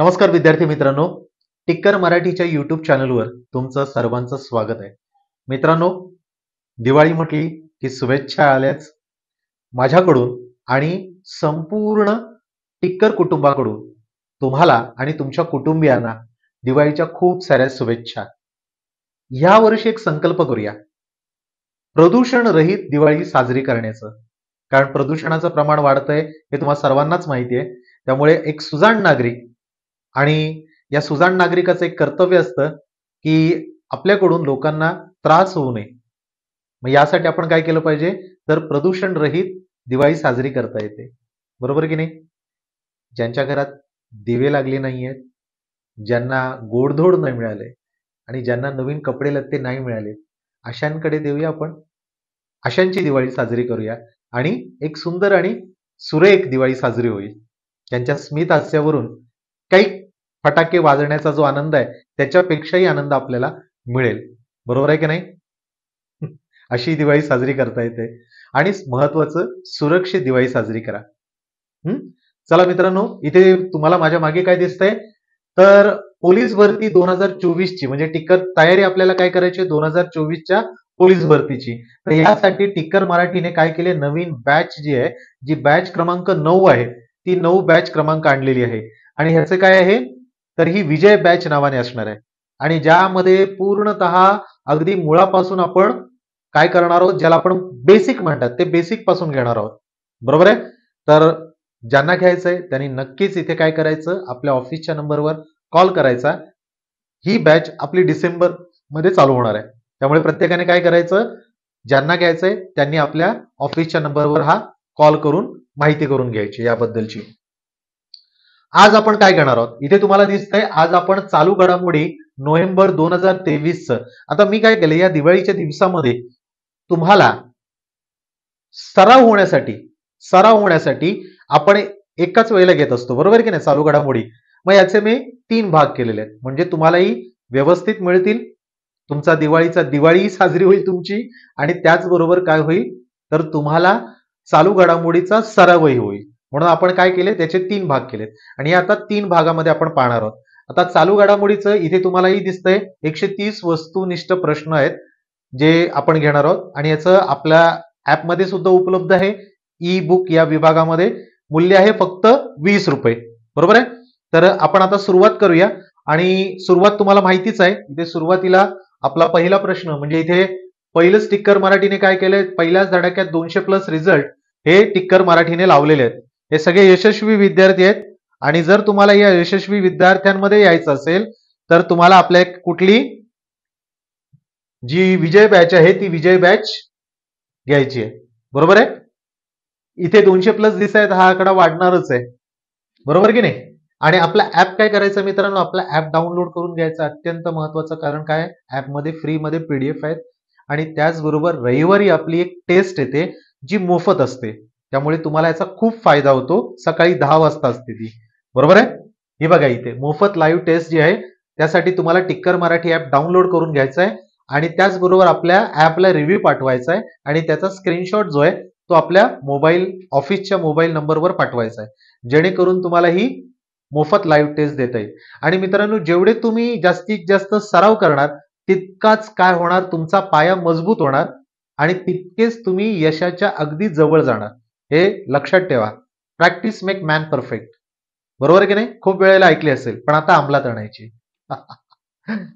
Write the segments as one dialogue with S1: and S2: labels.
S1: नमस्कार विद्यार्थी मित्रांनो टिक्कर मराठीच्या युट्यूब चॅनलवर तुमचं सर्वांचं स्वागत आहे मित्रांनो दिवाळी म्हटली की शुभेच्छा आल्याच माझ्याकडून आणि संपूर्ण टिक्कर कुटुंबाकडून तुम्हाला आणि तुमच्या कुटुंबियांना दिवाळीच्या खूप साऱ्या शुभेच्छा या वर्षी एक संकल्प करूया प्रदूषण रहित दिवाळी साजरी करण्याचं कारण प्रदूषणाचं प्रमाण वाढतंय हे तुम्हाला सर्वांनाच माहिती आहे त्यामुळे एक सुजाण नागरिक आणि या सुजाण नागरिकाचं एक कर्तव्य असतं की आपल्याकडून लोकांना त्रास होऊ नये मग यासाठी आपण काय केलं पाहिजे तर प्रदूषण रहित दिवाळी साजरी करता येते बरोबर की नाही ज्यांच्या घरात दिवे लागले नाही आहेत ज्यांना गोडधोड नाही मिळाले आणि ज्यांना नवीन कपडे लत्ते नाही मिळाले अशांकडे देऊया आपण अशांची दिवाळी साजरी करूया आणि एक सुंदर आणि सुरेख दिवाळी साजरी होईल त्यांच्या स्मित हास्यावरून काही फटाके वाजण्याचा जो आनंद आहे त्याच्यापेक्षाही आनंद आपल्याला मिळेल बरोबर आहे की नाही अशी दिवाळी साजरी करता येते आणि महत्वाचं सुरक्षित दिवाळी साजरी करा हम्म चला मित्रांनो इथे तुम्हाला माझ्या मागे काय आहे तर पोलीस भरती दोन हजार चोवीसची म्हणजे टिकर तयारी आपल्याला काय करायची दोन हजार चोवीसच्या पोलीस भरतीची तर यासाठी टिकर मराठीने काय केले नवीन बॅच जी आहे जी बॅच क्रमांक नऊ आहे ती नऊ बॅच क्रमांक आणलेली आहे आणि ह्याचं काय आहे तर ही विजय बॅच नावाने असणार आहे आणि ज्यामध्ये पूर्णत अगदी मुळापासून आपण काय करणार आहोत ज्याला आपण बेसिक म्हणतात ते बेसिक पासून घेणार आहोत बरोबर आहे तर ज्यांना घ्यायचंय त्यांनी नक्कीच इथे काय करायचं आपल्या ऑफिसच्या नंबरवर कॉल करायचा ही बॅच आपली डिसेंबर मध्ये चालू होणार आहे त्यामुळे प्रत्येकाने काय करायचं ज्यांना घ्यायचंय त्यांनी आपल्या ऑफिसच्या नंबरवर हा कॉल करून माहिती करून घ्यायची याबद्दलची आज आपण काय करणार आहोत इथे तुम्हाला दिसतंय आज आपण चालू घडामोडी नोव्हेंबर दोन हजार तेवीसच आता मी काय केलं या दिवाळीच्या दिवसामध्ये तुम्हाला सराव होण्यासाठी सराव होण्यासाठी आपण एकाच वेळेला घेत असतो बरोबर की नाही चालू घडामोडी मग याचे मी तीन भाग केलेले आहेत म्हणजे तुम्हालाही व्यवस्थित मिळतील तुमचा दिवाळीचा दिवाळी साजरी होईल तुमची आणि त्याचबरोबर काय होईल तर तुम्हाला चालू घडामोडीचा सरावही होईल म्हणून आपण काय केले त्याचे तीन भाग केलेत आणि आता तीन भागामध्ये आपण पाहणार आहोत आता चालू घडामोडीचं इथे तुम्हालाही दिसतंय एकशे तीस वस्तुनिष्ठ प्रश्न आहेत जे आपण घेणार आहोत आणि याचं आपल्या ऍपमध्ये सुद्धा उपलब्ध आहे ई बुक या विभागामध्ये मूल्य आहे फक्त वीस रुपये बरोबर आहे तर आपण आता सुरुवात करूया आणि सुरुवात तुम्हाला माहितीच आहे इथे सुरुवातीला आपला पहिला प्रश्न म्हणजे इथे पहिलं स्टिकर मराठीने काय केलंय पहिल्याच धडाक्यात दोनशे प्लस रिझल्ट हे टिक्कर मराठीने लावलेले आहेत हे सगळे यशस्वी विद्यार्थी आहेत आणि जर तुम्हाला या यशस्वी विद्यार्थ्यांमध्ये यायचं असेल तर तुम्हाला आपल्या कुठली जी विजय बॅच आहे ती विजय बॅच घ्यायची आहे बरोबर आहे इथे दोनशे प्लस दिसायत हा आकडा वाढणारच आहे बरोबर की नाही आणि आपला ऍप काय करायचं मित्रांनो आपला ऍप डाउनलोड करून घ्यायचा अत्यंत महत्वाचं कारण काय ऍपमध्ये फ्रीमध्ये पीडीएफ आहेत आणि त्याचबरोबर रविवारी आपली एक टेस्ट येते जी मोफत असते त्यामुळे तुम्हाला याचा खूप फायदा होतो सकाळी दहा वाजता असते ती बरोबर आहे हे बघा इथे मोफत लाईव्ह टेस्ट जी आहे त्यासाठी तुम्हाला टिक्कर मराठी ऍप डाउनलोड करून घ्यायचं आहे आणि त्याचबरोबर आपल्या ऍपला रिव्ह्यू पाठवायचा आहे आणि त्याचा स्क्रीनशॉट जो आहे तो आपल्या मोबाईल ऑफिसच्या मोबाईल नंबरवर पाठवायचा आहे जेणेकरून तुम्हाला ही मोफत लाईव्ह टेस्ट देता येईल आणि मित्रांनो जेवढे तुम्ही जास्तीत जास्त सराव करणार तितकाच काय होणार तुमचा पाया मजबूत होणार आणि तितकेच तुम्ही यशाच्या अगदी जवळ जाणार हे लक्षात ठेवा प्रॅक्टिस मेक मॅन परफेक्ट बरोबर की नाही खूप वेळेला ऐकली असेल पण आता अंमलात आणायची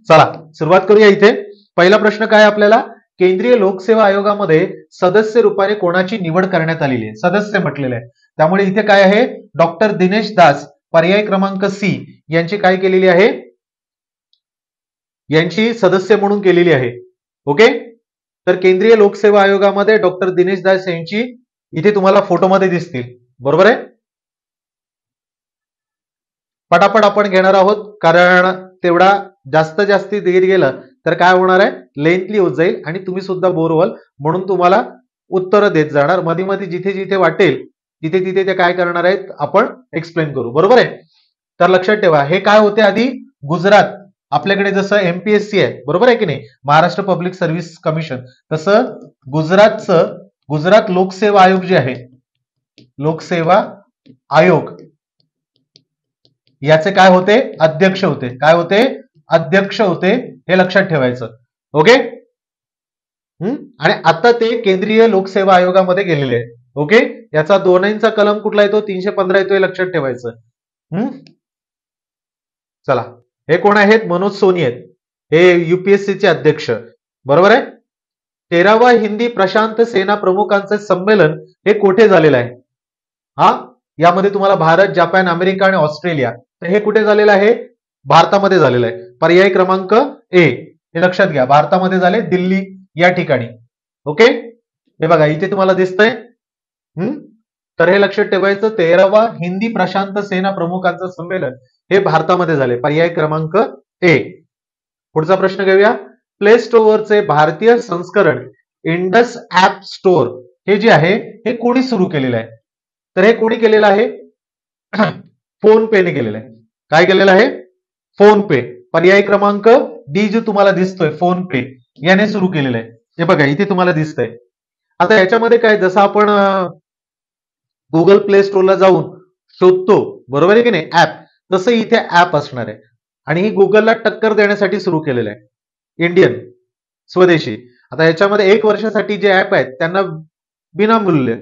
S1: चला सुरुवात करूया इथे पहिला प्रश्न काय आपल्याला केंद्रीय लोकसेवा आयोगामध्ये सदस्य रूपाने कोणाची निवड करण्यात आलेली आहे सदस्य म्हटलेले आहे त्यामुळे इथे काय आहे डॉक्टर दिनेश दास पर्याय क्रमांक सी यांची काय केलेली आहे यांची सदस्य म्हणून केलेली आहे ओके तर केंद्रीय लोकसेवा आयोगामध्ये डॉक्टर दिनेश दास यांची इथे तुम्हाला फोटोमध्ये दिसतील बरोबर आहे पटापट आपण घेणार आहोत कारण तेवढा जास्त जास्ती देर गेलं तर काय होणार आहे लेंथली होत जाईल आणि तुम्ही सुद्धा बोर व्हाल म्हणून तुम्हाला उत्तर देत जाणार मध्ये मध्ये जिथे जिथे वाटेल तिथे तिथे ते काय करणार आहेत आपण एक्सप्लेन करू बरोबर आहे तर लक्षात ठेवा हे काय होते आधी गुजरात आपल्याकडे जसं एमपीएससी आहे बरोबर आहे की नाही महाराष्ट्र पब्लिक सर्व्हिस कमिशन तसं गुजरातचं गुजरात लोकसेवा आयोग जे आहे लोकसेवा आयोग याचे काय होते अध्यक्ष होते काय होते अध्यक्ष होते हे लक्षात ठेवायचं ओके आणि आता ते केंद्रीय लोकसेवा आयोगामध्ये गेलेले आहे ओके याचा दोनचा कलम कुठला येतो तीनशे पंधरा येतो हे लक्षात ठेवायचं हम्म चला हे कोण आहेत मनोज सोनी आहेत हे युपीएससीचे अध्यक्ष बरोबर आहे तेरावा हिंदी प्रशांत सेना प्रमुखांचं संमेलन हे कुठे झालेलं आहे हा यामध्ये तुम्हाला भारत जपान अमेरिका आणि ऑस्ट्रेलिया तर हे कुठे झालेलं आहे भारतामध्ये झालेलं आहे पर्याय क्रमांक ए हे लक्षात घ्या भारतामध्ये झाले दिल्ली या ठिकाणी ओके हे बघा इथे तुम्हाला दिसतंय तर हे लक्षात ठेवायचं तेरावा हिंदी प्रशांत सेना प्रमुखांचं संमेलन हे भारतामध्ये झाले पर्याय क्रमांक ए पुढचा प्रश्न घेऊया प्ले स्टोअरचे भारतीय संस्करण इंडस ऍप स्टोअर हे जे आहे हे कोणी सुरू केलेलं आहे तर हे कोणी केलेलं आहे फोन पेने केलेलं आहे काय केलेलं आहे फोन पे पर्याय क्रमांक डी जो तुम्हाला दिसतोय फोन पे याने सुरू केलेलं आहे हे बघा इथे तुम्हाला दिसतंय आता याच्यामध्ये काय जसं आपण गुगल प्ले स्टोरला जाऊन शोधतो बरोबर आहे की नाही ऍप तसं इथे ऍप असणार आहे आणि ही गुगलला टक्कर देण्यासाठी सुरू केलेलं आहे इंडियन स्वदेशी आता याच्यामध्ये एक वर्षासाठी जे ऍप आहेत त्यांना विनामूल्य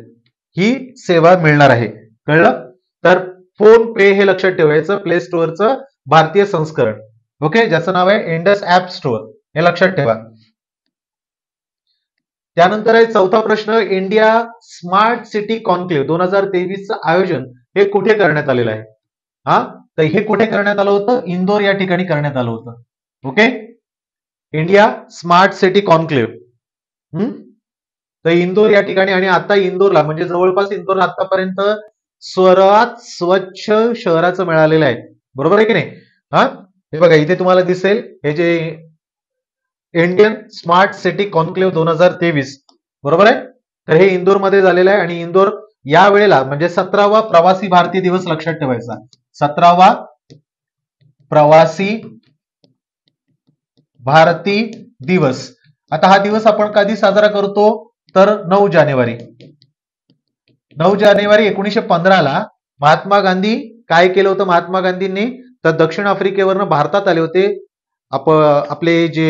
S1: ही सेवा मिळणार आहे कळलं तर फोन पे हे लक्षात ठेवायचं प्ले स्टोअरचं भारतीय संस्करण ओके ज्याचं नाव आहे इंडस ऍप स्टोअर हे लक्षात ठेवा त्यानंतर आहे चौथा प्रश्न इंडिया स्मार्ट सिटी कॉन्क्लेव्ह दोन हजार तेवीसचं आयोजन हे कुठे करण्यात आलेलं आहे हा तर हे कुठे करण्यात आलं होतं इंदोर या ठिकाणी करण्यात आलं होतं okay India smart city conclave तर इंदोर या ठिकाणी आणि आता इंदोरला म्हणजे जवळपास इंदोर आतापर्यंत स्वरात स्वच्छ शहराचं मिळालेलं आहे बरोबर आहे की नाही हा हे बघा इथे तुम्हाला दिसेल हे जे इंडियन स्मार्ट सिटी कॉन्क्लेव्ह दोन हजार तेवीस बरोबर आहे तर हे इंदोरमध्ये झालेलं आहे आणि इंदोर या वेळेला म्हणजे सतरावा प्रवासी भारतीय दिवस लक्षात ठेवायचा सतरावा प्रवासी भारती दिवस आता हा दिवस आपण कधी साजरा करतो तर नऊ जानेवारी नऊ जानेवारी एकोणीशे पंधराला महात्मा गांधी काय केलं होतं महात्मा गांधींनी तर दक्षिण आफ्रिकेवरनं भारतात आले होते आप आपले जे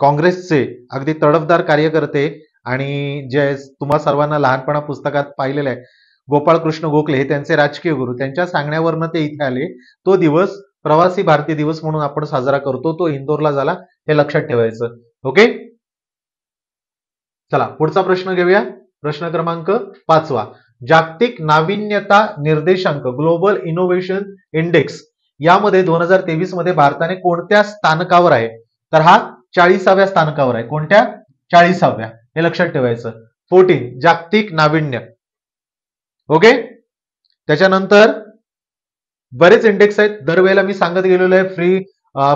S1: काँग्रेसचे अगदी तडफदार कार्यकर्ते आणि जे तुम्हा सर्वांना लहानपणा पुस्तकात पाहिलेलं आहे कृष्ण गोखले हे त्यांचे राजकीय गुरु त्यांच्या सांगण्यावरनं ते इथे आले तो दिवस प्रवासी भारतीय दिवस म्हणून आपण साजरा करतो तो इंदोरला झाला हे लक्षात ठेवायचं ओके चला पुढचा प्रश्न घेऊया प्रश्न क्रमांक पाचवा जागतिक नाविन्यता निर्देशांक ग्लोबल इनोव्हेशन इंडेक्स यामध्ये दोन हजार तेवीस मध्ये भारताने कोणत्या स्थानकावर आहे तर हा चाळीसाव्या स्थानकावर आहे कोणत्या चाळीसाव्या हे लक्षात ठेवायचं फोर्टीन जागतिक नाविन्य ओके त्याच्यानंतर बरेच इंडेक्स आहेत दरवेळेला मी सांगत गेलेलो आहे फ्री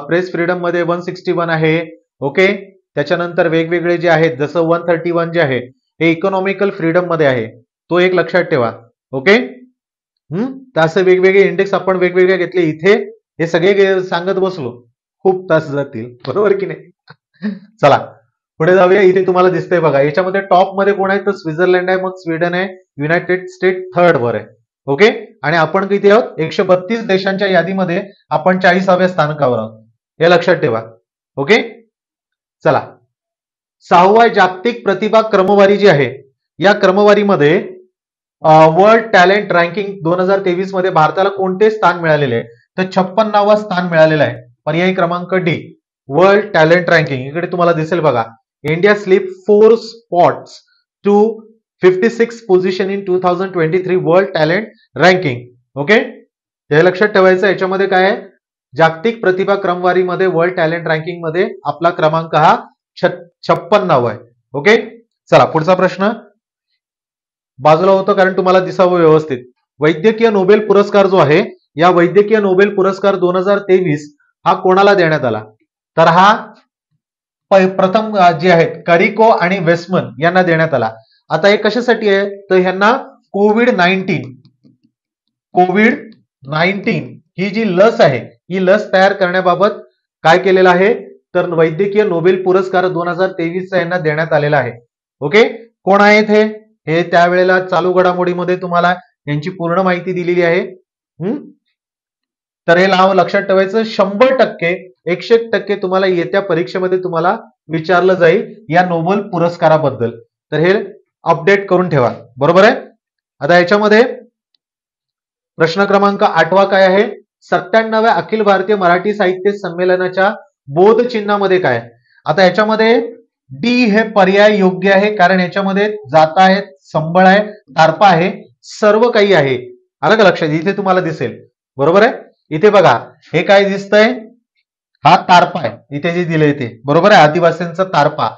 S1: प्रेस फ्रीडम मध्ये वन सिक्स्टी वन आहे ओके त्याच्यानंतर वेगवेगळे जे आहेत जसं वन थर्टी वन जे आहे हे इकॉनॉमिकल फ्रीडम मध्ये आहे तो एक लक्षात ठेवा ओके तर असे वेगवेगळे इंडेक्स आपण वेगवेगळे घेतले इथे हे सगळे सांगत बसलो खूप तास जातील बरोबर की नाही चला पुढे जाऊया इथे तुम्हाला दिसतंय बघा याच्यामध्ये टॉप मध्ये कोण आहे तर स्वित्झर्लंड आहे मग स्वीडन आहे युनायटेड स्टेट थर्ड वर आहे ओके आणि आपण किती आहोत एकशे बत्तीस देशांच्या यादीमध्ये आपण चाळीसाव्या स्थानकावर आहोत हे लक्षात ठेवा ओके चला सहावा जागतिक प्रतिभा क्रमवारी जी आहे या क्रमवारीमध्ये वर्ल्ड टॅलेंट रँकिंग दोन हजार तेवीस मध्ये भारताला कोणते स्थान मिळालेले आहे तर छप्पन्नावा स्थान मिळालेलं आहे पर्यायी क्रमांक डी वर्ल्ड टॅलेंट रँकिंग इकडे तुम्हाला दिसेल बघा India slips four spots to 56 position in two thousand twenty three world talent ranking okay हे लक्षात ठेवायचं याच्यामध्ये काय आहे जागतिक प्रतिभा क्रमवारीमध्ये वर्ल्ड टॅलेंट रँकिंग मध्ये आपला क्रमांक हा छप्पन आहे ओके चला पुढचा प्रश्न बाजूला होतो कारण तुम्हाला दिसावं व्यवस्थित वैद्यकीय नोबेल पुरस्कार जो आहे या वैद्यकीय नोबेल पुरस्कार दोन हजार तेवीस हा कोणाला देण्यात आला तर हा प्रथम जे आहेत करिको आणि वेस्मन यांना देण्यात आला आता हे कशासाठी आहे तर ह्यांना कोविड नाईन्टीन कोविड नाईन्टीन ही जी लस आहे ही लस तयार करण्याबाबत काय केलेलं आहे तर वैद्यकीय नोबेल पुरस्कार दोन हजार तेवीसचा यांना देण्यात आलेला आहे ओके कोण आहेत हे हे त्यावेळेला चालू घडामोडीमध्ये तुम्हाला यांची पूर्ण माहिती दिलेली आहे तर हे नाव लक्षात ठेवायचं शंभर टक्के एकशे टक्के तुम्हाला येत्या परीक्षेमध्ये तुम्हाला विचारलं जाईल या नोबेल पुरस्काराबद्दल तर हे अपडेट करून ठेवा बरोबर आहे आता याच्यामध्ये प्रश्न क्रमांक आठवा काय आहे सत्त्याण्णव्या अखिल भारतीय मराठी साहित्य संमेलनाच्या बोध चिन्हामध्ये काय आता याच्यामध्ये डी हे पर्याय योग्य आहे कारण याच्यामध्ये जाता आहे संबळ आहे तारपा आहे सर्व काही आहे आलं का लक्षात इथे तुम्हाला दिसेल बरोबर आहे इथे बघा हे काय दिसतंय हा तारपा आहे इथे जे दिले ते बरोबर आहे आदिवासींचा तारपा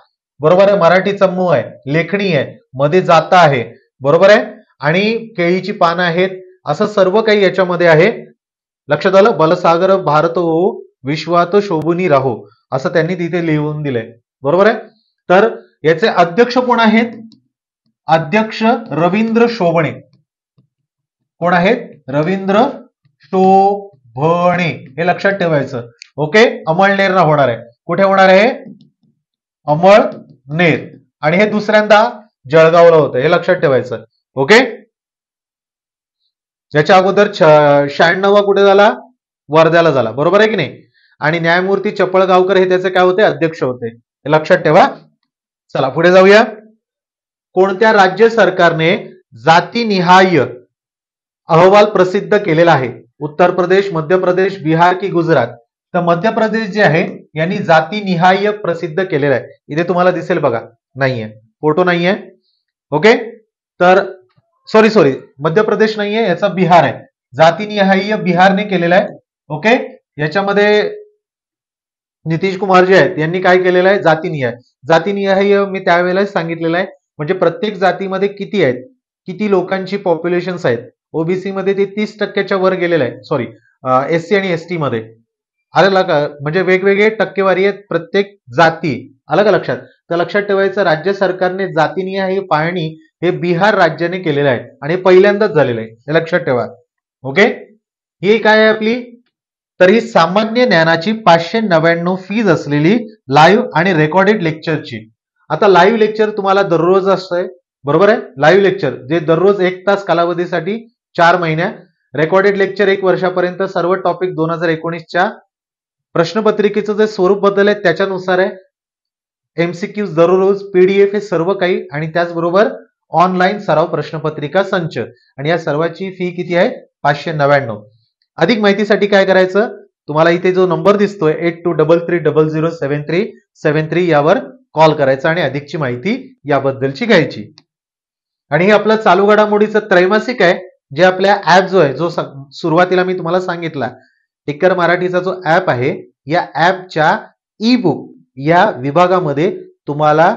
S1: बरोबर आहे मराठी चम्मू आहे लेखणी आहे मध्ये जाता आहे बरोबर आहे आणि केळीची पानं आहेत असं सर्व काही याच्यामध्ये आहे लक्षात आलं बलसागर भारत हो विश्वात शोभनी राहो असं त्यांनी तिथे लिहून दिलंय बरोबर आहे तर याचे अध्यक्ष कोण आहेत अध्यक्ष रवींद्र शोभणे कोण आहेत रवींद्र शोभणे हे लक्षात ठेवायचं ओके अमळनेरला होणार आहे कुठे होणार आहे अमळ नेर आणि हे दुसऱ्यांदा जळगावला होतं हे लक्षात ठेवायचं ओके ज्याच्या अगोदर शहाण्णव कुठे झाला वर्ध्याला झाला बरोबर आहे की नाही आणि न्यायमूर्ती चपळगावकर हे त्याचे काय होते अध्यक्ष होते हे लक्षात ठेवा चला पुढे जाऊया कोणत्या राज्य सरकारने जातीनिहाय अहवाल प्रसिद्ध केलेला आहे उत्तर प्रदेश मध्य प्रदेश बिहार की गुजरात तर मध्य प्रदेश जे आहे यांनी जातीनिहाय प्रसिद्ध केलेलं आहे इथे तुम्हाला दिसेल बघा नाहीये फोटो नाहीये ओके तर सॉरी सॉरी मध्य प्रदेश नाहीये याचा बिहार आहे जातीनिहाय बिहारने केलेला आहे ओके याच्यामध्ये नितीश कुमार जे आहेत यांनी काय केलेलं आहे जातीनिहाय जातीनिहाय मी त्यावेळेला सांगितलेलं आहे म्हणजे प्रत्येक जातीमध्ये किती आहेत किती लोकांची पॉप्युलेशन आहेत ओबीसी मध्ये ते तीस टक्क्याच्या वर गेलेलं आहे सॉरी एससी आणि एसटी मध्ये अलग म्हणजे वेगवेगळे टक्केवारी आहेत प्रत्येक जाती अलग लक्षात तर लक्षात ठेवायचं राज्य सरकारने जातीनीय ही पाहणी हे बिहार राज्याने केलेलं आहे आणि पहिल्यांदाच झालेलं आहे हे लक्षात ठेवा ओके ही काय आहे आपली तरी सामान्य ज्ञानाची पाचशे नव्याण्णव फीज असलेली लाईव्ह आणि रेकॉर्डेड लेक्चरची आता लाईव्ह लेक्चर तुम्हाला दररोज असतंय बरोबर आहे लाईव्ह लेक्चर जे दररोज एक तास कालावधीसाठी चार महिन्या रेकॉर्डेड लेक्चर एक वर्षापर्यंत सर्व टॉपिक दोन हजार एकोणीसच्या प्रश्नपत्रिकेचं जे स्वरूप आहे त्याच्यानुसार आहे एमसीक्यू दररोज पीडीएफ हे सर्व काही आणि त्याचबरोबर ऑनलाईन सराव प्रश्नपत्रिका संच आणि या सर्वाची फी किती आहे पाचशे नव्याण्णव अधिक माहितीसाठी काय करायचं तुम्हाला इथे जो नंबर दिसतोय eight two double three double zero seven three seven three यावर कॉल करायचा आणि अधिकची माहिती याबद्दलची घ्यायची आणि हे आपलं चालू घडामोडीचं त्रैमासिक आहे जे आपल्या ऍप जो आहे जो सुरुवातीला मी तुम्हाला सांगितला टिक्कर मराठीचा जो ॲप आहे या ॲपच्या ई बुक या विभागामध्ये तुम्हाला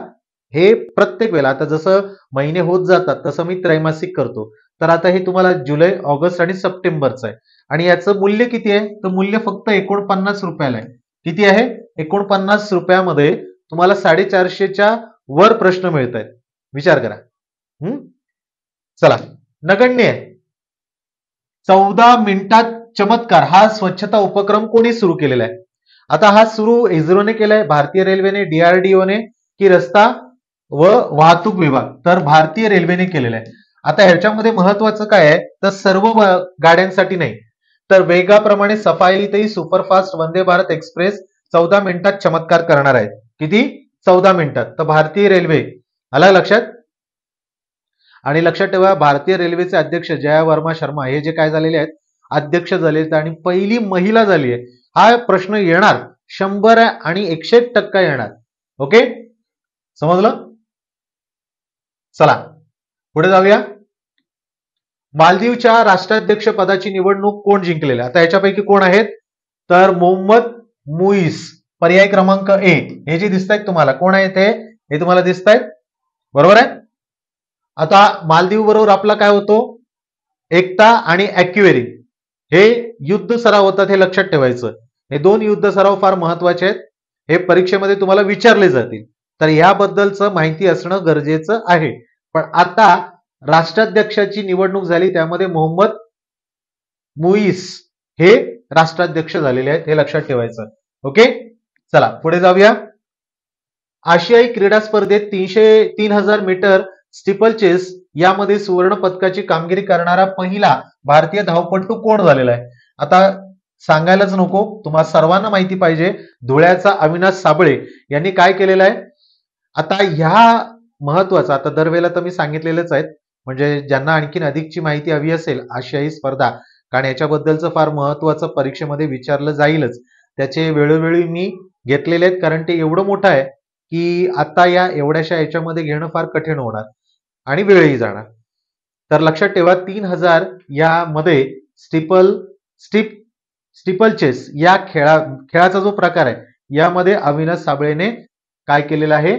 S1: हे प्रत्येक वेळेला आता जसं महिने होत जातात तसं मी त्रैमासिक करतो तर आता हे तुम्हाला जुलै ऑगस्ट आणि सप्टेंबरचं आहे आणि याचं मूल्य किती आहे तर मूल्य फक्त एकोणपन्नास रुपयाला आहे किती आहे एकोणपन्नास रुपयामध्ये तुम्हाला साडेचारशेच्या वर प्रश्न मिळत आहेत विचार करा हम्म चला नगण्य आहे चौदा मिनिटात चमत्कार हा स्वच्छता उपक्रम कोणी सुरू केलेला आहे आता हा सुरू इस्रोने केलाय भारतीय रेल्वेने डीआरडीओने की रस्ता व वाहतूक विभाग तर भारतीय रेल्वेने केलेला आहे आता ह्याच्यामध्ये महत्वाचं काय आहे तर सर्व गाड्यांसाठी नाही तर वेगाप्रमाणे सफाईतही सुपरफास्ट वंदे भारत एक्सप्रेस चौदा मिनिटात चमत्कार करणार आहे किती चौदा मिनिटात तर भारतीय रेल्वे आला लक्षात आणि लक्षात ठेवा भारतीय रेल्वेचे अध्यक्ष जया वर्मा शर्मा हे जे काय झालेले आहेत अध्यक्ष झालेत आणि पहिली महिला झाली आहे हा प्रश्न येणार शंभर आणि एकशे टक्का येणार ओके समजलं चला पुढे जाऊया मालदीवच्या राष्ट्राध्यक्ष पदाची निवडणूक कोण जिंकलेली आता याच्यापैकी कोण आहेत तर मोहम्मद मुईस पर्याय क्रमांक ए हे जे दिसतायत तुम्हाला कोण आहेत हे तुम्हाला दिसतायत बरोबर आहे आता मालदीव बरोबर आपला काय होतो एकता आणि अॅक्युएरी हे युद्ध सराव होतात हे लक्षात ठेवायचं हे दोन युद्ध सराव फार महत्वाचे आहेत हे परीक्षेमध्ये तुम्हाला विचारले जातील तर याबद्दलचं माहिती असणं गरजेचं आहे पण आता राष्ट्राध्यक्षाची निवडणूक झाली त्यामध्ये मोहम्मद मुईस हे राष्ट्राध्यक्ष झालेले आहेत हे लक्षात ठेवायचं ओके चला पुढे जाऊया आशियाई क्रीडा स्पर्धेत तीनशे तीन हजार मीटर स्टिपल चेस यामध्ये सुवर्ण पदकाची कामगिरी करणारा पहिला भारतीय धावपटू कोण झालेला आहे आता सांगायलाच नको तुम्हाला सर्वांना माहिती पाहिजे धुळ्याचा अविनाश साबळे यांनी काय केलेलं आहे आता ह्या महत्वाचा आता दरवेळेला तर मी सांगितलेलंच आहेत म्हणजे ज्यांना आणखीन अधिकची माहिती हवी असेल आशियाई स्पर्धा कारण याच्याबद्दलचं फार महत्वाचं परीक्षेमध्ये विचारलं जाईलच त्याचे वेळोवेळी मी घेतलेले आहेत कारण ते एवढं मोठं आहे की आता या एवढ्याशा याच्यामध्ये घेणं फार कठीण होणार आणि वेळही जाणार तर लक्षात ठेवा तीन हजार यामध्ये स्टिपल स्टिप स्टिपल चेस या खेळा खेळाचा जो प्रकार आहे यामध्ये अविनाश साबळेने काय केलेलं आहे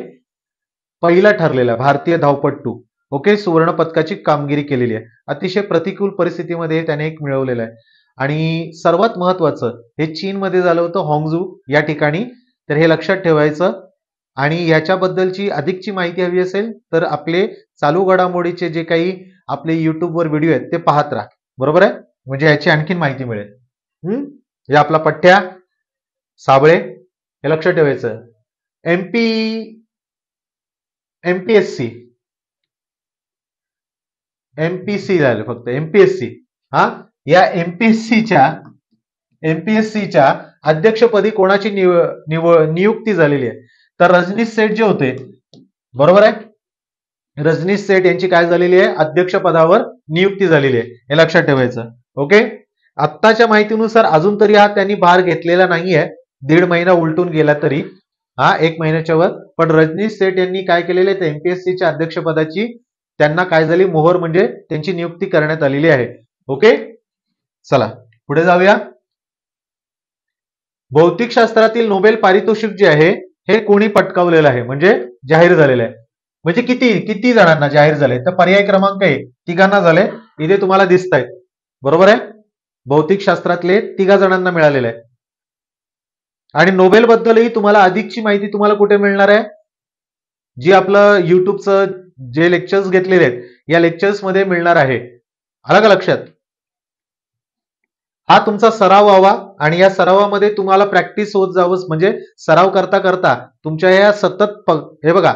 S1: पहिला ठरलेला भारतीय धावपट्टू ओके सुवर्ण पदकाची कामगिरी केलेली आहे अतिशय प्रतिकूल परिस्थितीमध्ये त्याने एक मिळवलेलं आहे आणि सर्वात महत्वाचं हे चीनमध्ये झालं होतं हॉंगझू या ठिकाणी तर हे लक्षात ठेवायचं आणि याच्याबद्दलची अधिकची माहिती हवी असेल तर आपले चालू घडामोडीचे जे काही आपले युट्यूबवर व्हिडिओ आहेत ते पाहत राहा बरोबर आहे म्हणजे याची आणखीन माहिती मिळेल हम्म जे आपला पठ्ठ्या साबळे हे लक्षात ठेवायचं एमपी एमपीएससी एमपीसी झालं फक्त एमपीएससी हा या एमपीएससीच्या एमपीएससीच्या अध्यक्षपदी कोणाची निव नियुक्ती झालेली आहे तर रजनीश सेठ जे होते बरोबर आहे रजनीश सेठ यांची काय झालेली आहे अध्यक्षपदावर नियुक्ती झालेली आहे हे लक्षात ठेवायचं ओके आत्ताच्या माहितीनुसार अजून तरी हा त्यांनी भार घेतलेला नाहीये दीड महिना उलटून गेला तरी हा एक महिन्याच्या वर पण रजनीश सेठ यांनी काय केलेलं आहे एमपीएससीच्या अध्यक्षपदाची त्यांना काय झाली मोहर म्हणजे त्यांची नियुक्ती करण्यात आलेली आहे ओके चला पुढे जाऊया भौतिकशास्त्रातील नोबेल पारितोषिक जे आहे हे कोणी पटकावलेलं आहे म्हणजे जाहीर झालेलं आहे म्हणजे किती किती जणांना जाहीर झाले तर पर्याय क्रमांक आहे तिघांना झाले इथे तुम्हाला दिसत आहेत बरोबर आहे भौतिकशास्त्रातले तिघा जणांना मिळालेले आहे आणि नोबेल बद्दलही तुम्हाला अधिकची माहिती तुम्हाला कुठे मिळणार आहे जी आपलं युट्यूबचं जे लेक्चर्स घेतलेले आहेत या लेक्चर्स मध्ये मिळणार आहे आला का लक्षात हा तुमचा सराव व्हावा आणि या सरावामध्ये तुम्हाला प्रॅक्टिस होत जावंच म्हणजे सराव करता करता तुमच्या या सतत हे बघा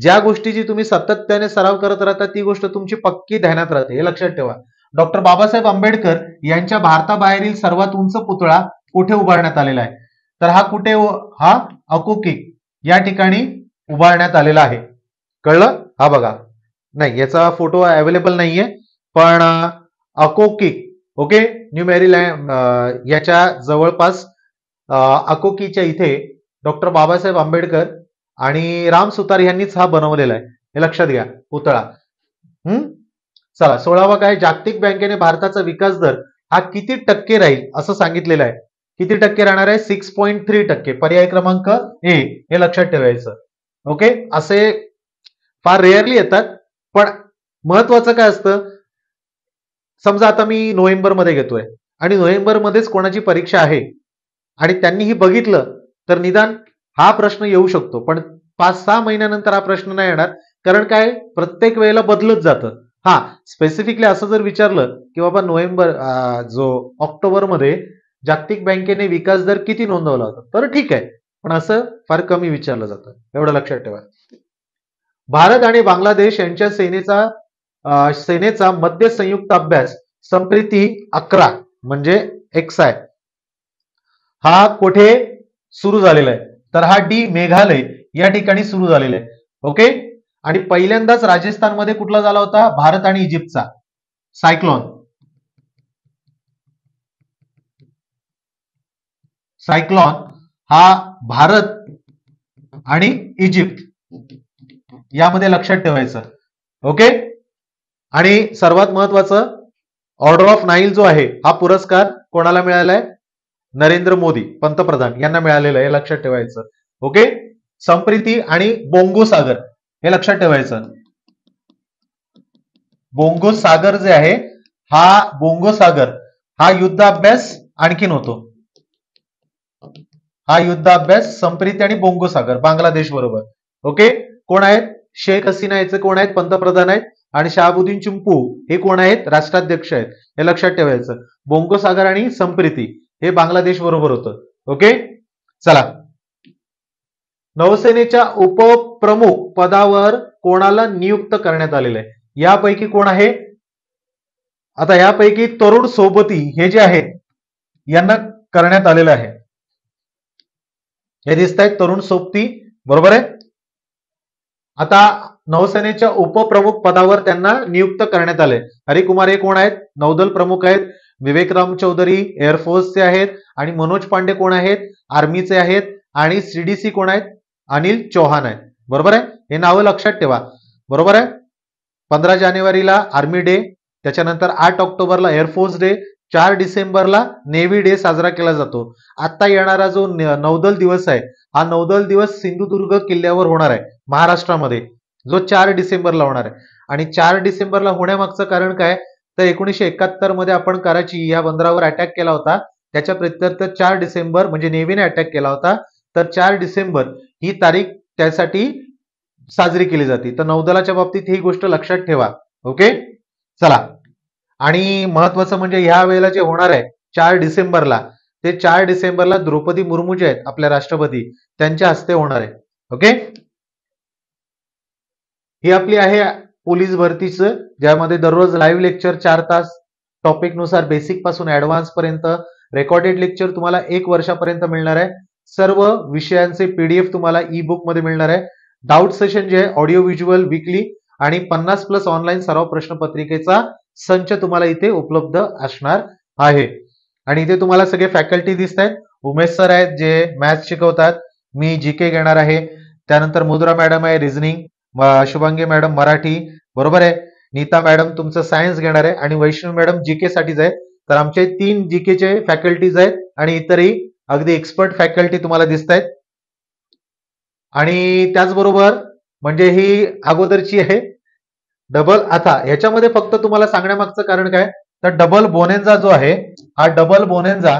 S1: ज्या गोष्टीची तुम्ही सातत्याने सराव करत राहता ती गोष्ट तुमची पक्की ध्यानात राहते हे लक्षात ठेवा डॉक्टर बाबासाहेब आंबेडकर यांच्या भारताबाहेरील सर्वात उंच पुतळा कुठे उभारण्यात आलेला आहे तर हा कुठे हा अकोकी या ठिकाणी उभारण्यात आलेला आहे कळलं हा बघा नाही याचा फोटो अवेलेबल नाहीये पण अकोकिक ओके न्यू मॅरीलँड याच्या जवळपास अकोकीच्या इथे डॉक्टर बाबासाहेब आंबेडकर आणि राम सुतार यांनीच हा बनवलेला आहे हे लक्षात घ्या पुतळा हम्म चला सोळावा काय जागतिक बँकेने भारताचा विकास दर हा किती टक्के राहील असं सांगितलेलं आहे किती टक्के राहणार आहे सिक्स पॉईंट थ्री टक्के पर्याय क्रमांक ए हे लक्षात ठेवायचं ओके असे फार रेअरली येतात पण महत्वाचं काय असतं समजा आता मी नोव्हेंबरमध्ये घेतोय आणि नोव्हेंबरमध्येच कोणाची परीक्षा आहे आणि त्यांनी ही बघितलं तर निदान हा प्रश्न येऊ शकतो पण पाच सहा महिन्यानंतर हा प्रश्न नाही येणार कारण काय प्रत्येक वेळेला बदलत जातं हा स्पेसिफिकली असं जर विचारलं की बाबा नोव्हेंबर जो ऑक्टोबरमध्ये जागतिक बँकेने विकास दर किती नोंदवला होता तर ठीक आहे पण असं फार कमी विचारलं जातं एवढं लक्षात ठेवा भारत आणि बांगलादेश यांच्या सेनेचा सेनेचा मध्य संयुक्त अभ्यास संप्रिती अकरा म्हणजे एक्साय हा कोठे सुरू झालेला आहे तर हा डी मेघालय या ठिकाणी सुरू झालेला आहे ओके आणि पहिल्यांदाच राजस्थानमध्ये कुठला झाला होता भारत आणि इजिप्तचा सायक्लॉन सायक्लॉन हा भारत आणि इजिप्त यामध्ये लक्षात ठेवायचं ओके आणि सर्वात महत्वाचं ऑर्डर ऑफ नाईल जो आहे हा पुरस्कार कोणाला मिळालाय नरेंद्र मोदी पंतप्रधान यांना मिळालेलं आहे लक्षात ठेवायचं ओके संप्रिती आणि बोंगोसागर हे लक्षात ठेवायचं बोंगोसागर सागर जे आहे हा बोंगोसागर हा युद्धाभ्यास आणखीन होतो हा युद्धाभ्यास संप्रीती संप्रिती आणि बोंगोसागर बांगलादेश बरोबर ओके कोण आहेत शेख हसीना याचे कोण आहेत पंतप्रधान आहेत आणि शहाबुद्दीन चिंपू हे कोण आहेत राष्ट्राध्यक्ष आहेत हे लक्षात ठेवायचं बोंगोसागर आणि संप्रिती हे बांगलादेश बरोबर होतं ओके चला नौसेनेच्या उपप्रमुख पदावर कोणाला नियुक्त करण्यात आलेलं आहे यापैकी कोण आहे आता यापैकी तरुण सोबती हे जे आहेत यांना करण्यात आलेलं आहे हे दिसत आहेत तरुण सोबती बरोबर आहे आता नौसेनेच्या उपप्रमुख पदावर त्यांना नियुक्त करण्यात आले हरिकुमार हे कोण आहेत नौदल प्रमुख आहेत विवेकराम चौधरी एअरफोर्सचे आहेत आणि मनोज पांडे कोण आहेत आर्मीचे आहेत आणि सीडीसी कोण आहेत अनिल चौहान आहेत बरोबर आहे हे नावं लक्षात ठेवा बरोबर आहे पंधरा जानेवारीला आर्मी डे त्याच्यानंतर आठ ऑक्टोबरला एअरफोर्स डे चार डिसेंबरला नेव्ही डे साजरा केला जातो आता येणारा जो नौदल दिवस आहे हा नौदल दिवस सिंधुदुर्ग किल्ल्यावर होणार आहे महाराष्ट्रामध्ये जो चार डिसेंबरला होणार आहे आणि चार डिसेंबरला होण्यामागचं कारण काय तर एकोणीसशे एकाहत्तर मध्ये आपण कराची या बंदरावर अटॅक केला होता त्याच्या प्रत्यर्थ चार डिसेंबर म्हणजे नेव्हीने अटॅक केला होता तर चार डिसेंबर ही तारीख त्यासाठी साजरी केली जाते तर नौदलाच्या बाबतीत ही गोष्ट लक्षात ठेवा ओके चला आणि महत्वाचं म्हणजे ह्या वेळेला जे होणार आहे चार डिसेंबरला ते चार डिसेंबरला द्रौपदी मुर्मू जे आहेत आपल्या राष्ट्रपती त्यांच्या हस्ते होणार आहे ओके ही आपली आहे पोलीस भरतीचं ज्यामध्ये दररोज लाईव्ह लेक्चर चार तास टॉपिकनुसार बेसिक पासून ऍडव्हान्स पर्यंत रेकॉर्डेड लेक्चर तुम्हाला एक वर्षापर्यंत मिळणार आहे सर्व विषयांचे पीडीएफ तुम्हाला ई बुक मध्ये मिळणार आहे डाऊट सेशन जे आहे ऑडिओ व्हिज्युअल विकली आणि पन्नास प्लस ऑनलाईन सर्व प्रश्नपत्रिकेचा संच तुम्हाला इथे उपलब्ध असणार आहे आणि इथे तुम्हाला सगळे फॅकल्टी दिसत आहेत उमेश सर आहेत जे मॅथ्स शिकवतात मी जी के घेणार आहे त्यानंतर मुद्रा मॅडम आहे रिझनिंग शुभांगी मॅडम मराठी बरोबर आहे नीता मॅडम तुमचं सायन्स घेणार आहे आणि वैष्णव मॅडम जीके साठीच आहे तर आमचे तीन जीकेचे फॅकल्टीज आहेत आणि इतरही अगदी एक्सपर्ट फॅकल्टी तुम्हाला दिसत आहेत आणि त्याचबरोबर म्हणजे ही अगोदरची आहे डबल आता ह्याच्यामध्ये फक्त तुम्हाला सांगण्यामागचं कारण काय तर डबल बोनेंजा जो आहे हा डबल बोनेंजा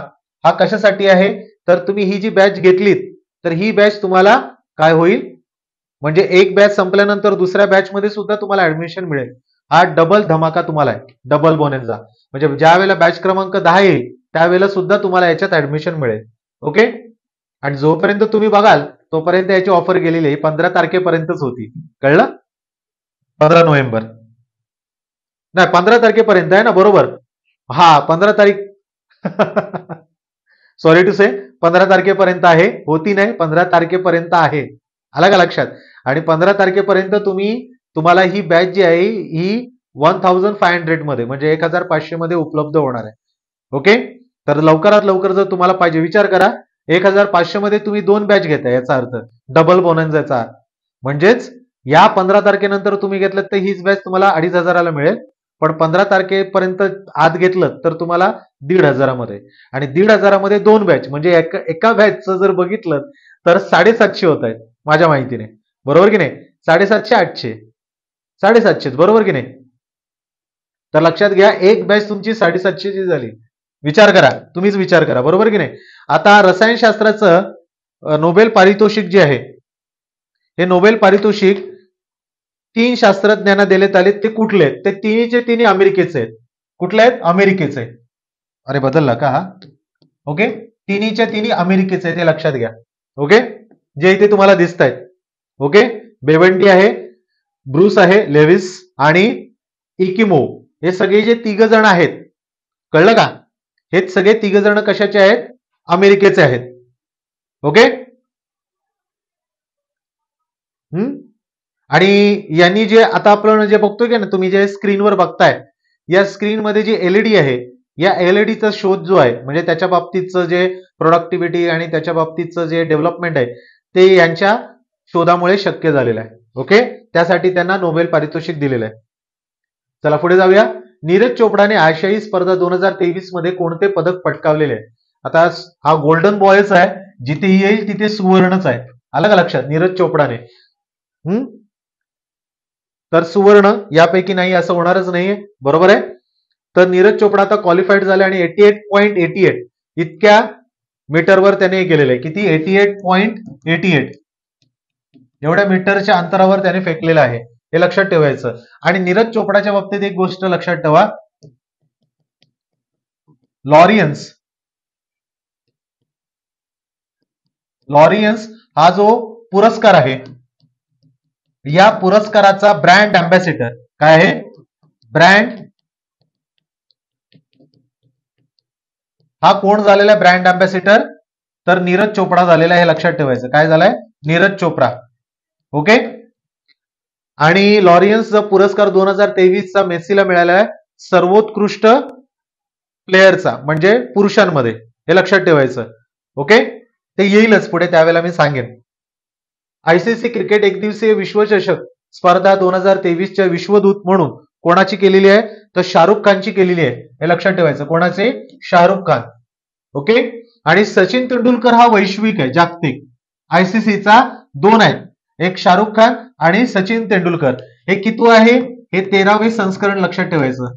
S1: हा कशासाठी आहे तर तुम्ही ही जी बॅच घेतलीत तर ही बॅच तुम्हाला काय होईल म्हणजे एक बॅच संपल्यानंतर दुसऱ्या बॅच मध्ये सुद्धा तुम्हाला ऍडमिशन मिळेल हा डबल धमाका तुम्हाला आहे डबल बोनेनचा म्हणजे ज्या वेळेला बॅच क्रमांक दहा येईल त्यावेळेला सुद्धा तुम्हाला याच्यात ऍडमिशन मिळेल ओके आणि जोपर्यंत तुम्ही बघाल तोपर्यंत याची ऑफर गेलेली आहे पंधरा तारखेपर्यंतच होती कळलं पंधरा नोव्हेंबर नाही पंधरा तारखेपर्यंत आहे ना बरोबर हा पंधरा तारीख सॉरी टू से पंधरा तारखेपर्यंत आहे होती नाही पंधरा तारखेपर्यंत आहे आला का लक्षात आणि पंधरा तारखेपर्यंत तुम्ही तुम्हाला ही बॅच जी आहे ही वन थाउजंड फाय हंड्रेड मध्ये म्हणजे एक हजार पाचशे मध्ये उपलब्ध होणार आहे ओके तर लवकरात लवकर जर तुम्हाला पाहिजे विचार करा एक हजार पाचशे मध्ये तुम्ही दोन बॅच घेता याचा अर्थ डबल बोनन्साचा म्हणजेच या पंधरा तारखेनंतर तुम्ही घेतलं तर हीच बॅच तुम्हाला अडीच हजाराला मिळेल पण पंधरा तारखेपर्यंत आत घेतलं तर तुम्हाला दीड हजारामध्ये आणि दीड हजारामध्ये दोन बॅच म्हणजे एका बॅचचं जर बघितलं तर साडेसातशे होत आहेत माझ्या माहितीने बरोबर की नाही साडेसातशे आठशे साडेसातशेच बरोबर की नाही तर लक्षात घ्या एक बॅच तुमची साडेसातशेची झाली विचार करा तुम्हीच विचार करा बरोबर की नाही आता रसायनशास्त्राचं नोबेल पारितोषिक जे आहे हे नोबेल पारितोषिक तीन शास्त्रज्ञांना देण्यात आले ते कुठले आहेत ते तिन्हीचे तिन्ही अमेरिकेचे आहेत कुठले आहेत अमेरिकेचे आहेत अरे बदलला का हा ओके तिन्हीच्या तिन्ही अमेरिकेचे आहेत हे लक्षात घ्या ओके जे इथे तुम्हाला दिसत आहेत ओके बेवंटी आहे ब्रूस आहे लेविस आणि इकिमो हे सगळे जे तिघ जण आहेत कळलं का हे सगळे तिघ जण कशाचे आहेत अमेरिकेचे आहेत ओके आणि यांनी जे आता आपण जे बघतोय की ना तुम्ही जे स्क्रीनवर बघताय या स्क्रीनमध्ये जी एलईडी आहे या एलईडीचा शोध जो आहे म्हणजे त्याच्या बाबतीतचं जे प्रोडक्टिव्हिटी आणि त्याच्या बाबतीतचं जे डेव्हलपमेंट आहे ते यांच्या शोधामुळे शक्य झालेलं आहे ओके त्यासाठी त्यांना नोबेल पारितोषिक दिलेलं आहे चला पुढे जाऊया नीरज चोपडाने आशियाई स्पर्धा दोन हजार तेवीस मध्ये कोणते पदक पटकावलेले आहे आता हा गोल्डन बॉयच आहे जिथे येईल तिथे सुवर्णच आहे आलं का लक्षात नीरज चोपडाने हम्म तर सुवर्ण यापैकी नाही असं होणारच नाहीये बरोबर आहे तर नीरज चोपडा आता क्वालिफाईड झाले आणि eighty eight point eighty eight इतक्या मीटरवर त्याने केलेलं आहे किती eighty eight point eighty eight एवढ्या मीटरच्या अंतरावर त्याने फेकलेलं आहे हे लक्षात ठेवायचं आणि नीरज चोपडाच्या बाबतीत एक गोष्ट लक्षात ठेवा लॉरियन्स लॉरियन्स हा जो पुरस्कार आहे या पुरस्काराचा ब्रँड अँबॅसेडर काय आहे ब्रँड हा कोण झालेला आहे ब्रँड अँबॅसेडर तर नीरज चोपडा झालेला हे लक्षात ठेवायचं काय झालंय नीरज चोप्रा ओके आणि जो पुरस्कार दोन हजार तेवीसचा मेस्सीला मिळाला आहे सर्वोत्कृष्ट प्लेयरचा म्हणजे पुरुषांमध्ये हे लक्षात ठेवायचं ओके ते येईलच पुढे त्यावेळेला मी सांगेन आयसीसी क्रिकेट एकदिवसीय विश्वचषक स्पर्धा दोन हजार तेवीसच्या विश्वदूत म्हणून कोणाची केलेली आहे तर शाहरुख खानची केलेली आहे हे लक्षात ठेवायचं कोणाचे शाहरुख खान ओके आणि सचिन तेंडुलकर हा वैश्विक आहे जागतिक आयसीसीचा दोन आहेत एक शाहरुख खान आणि सचिन तेंडुलकर हे कितू आहे हे तेरावे संस्करण लक्षात ठेवायचं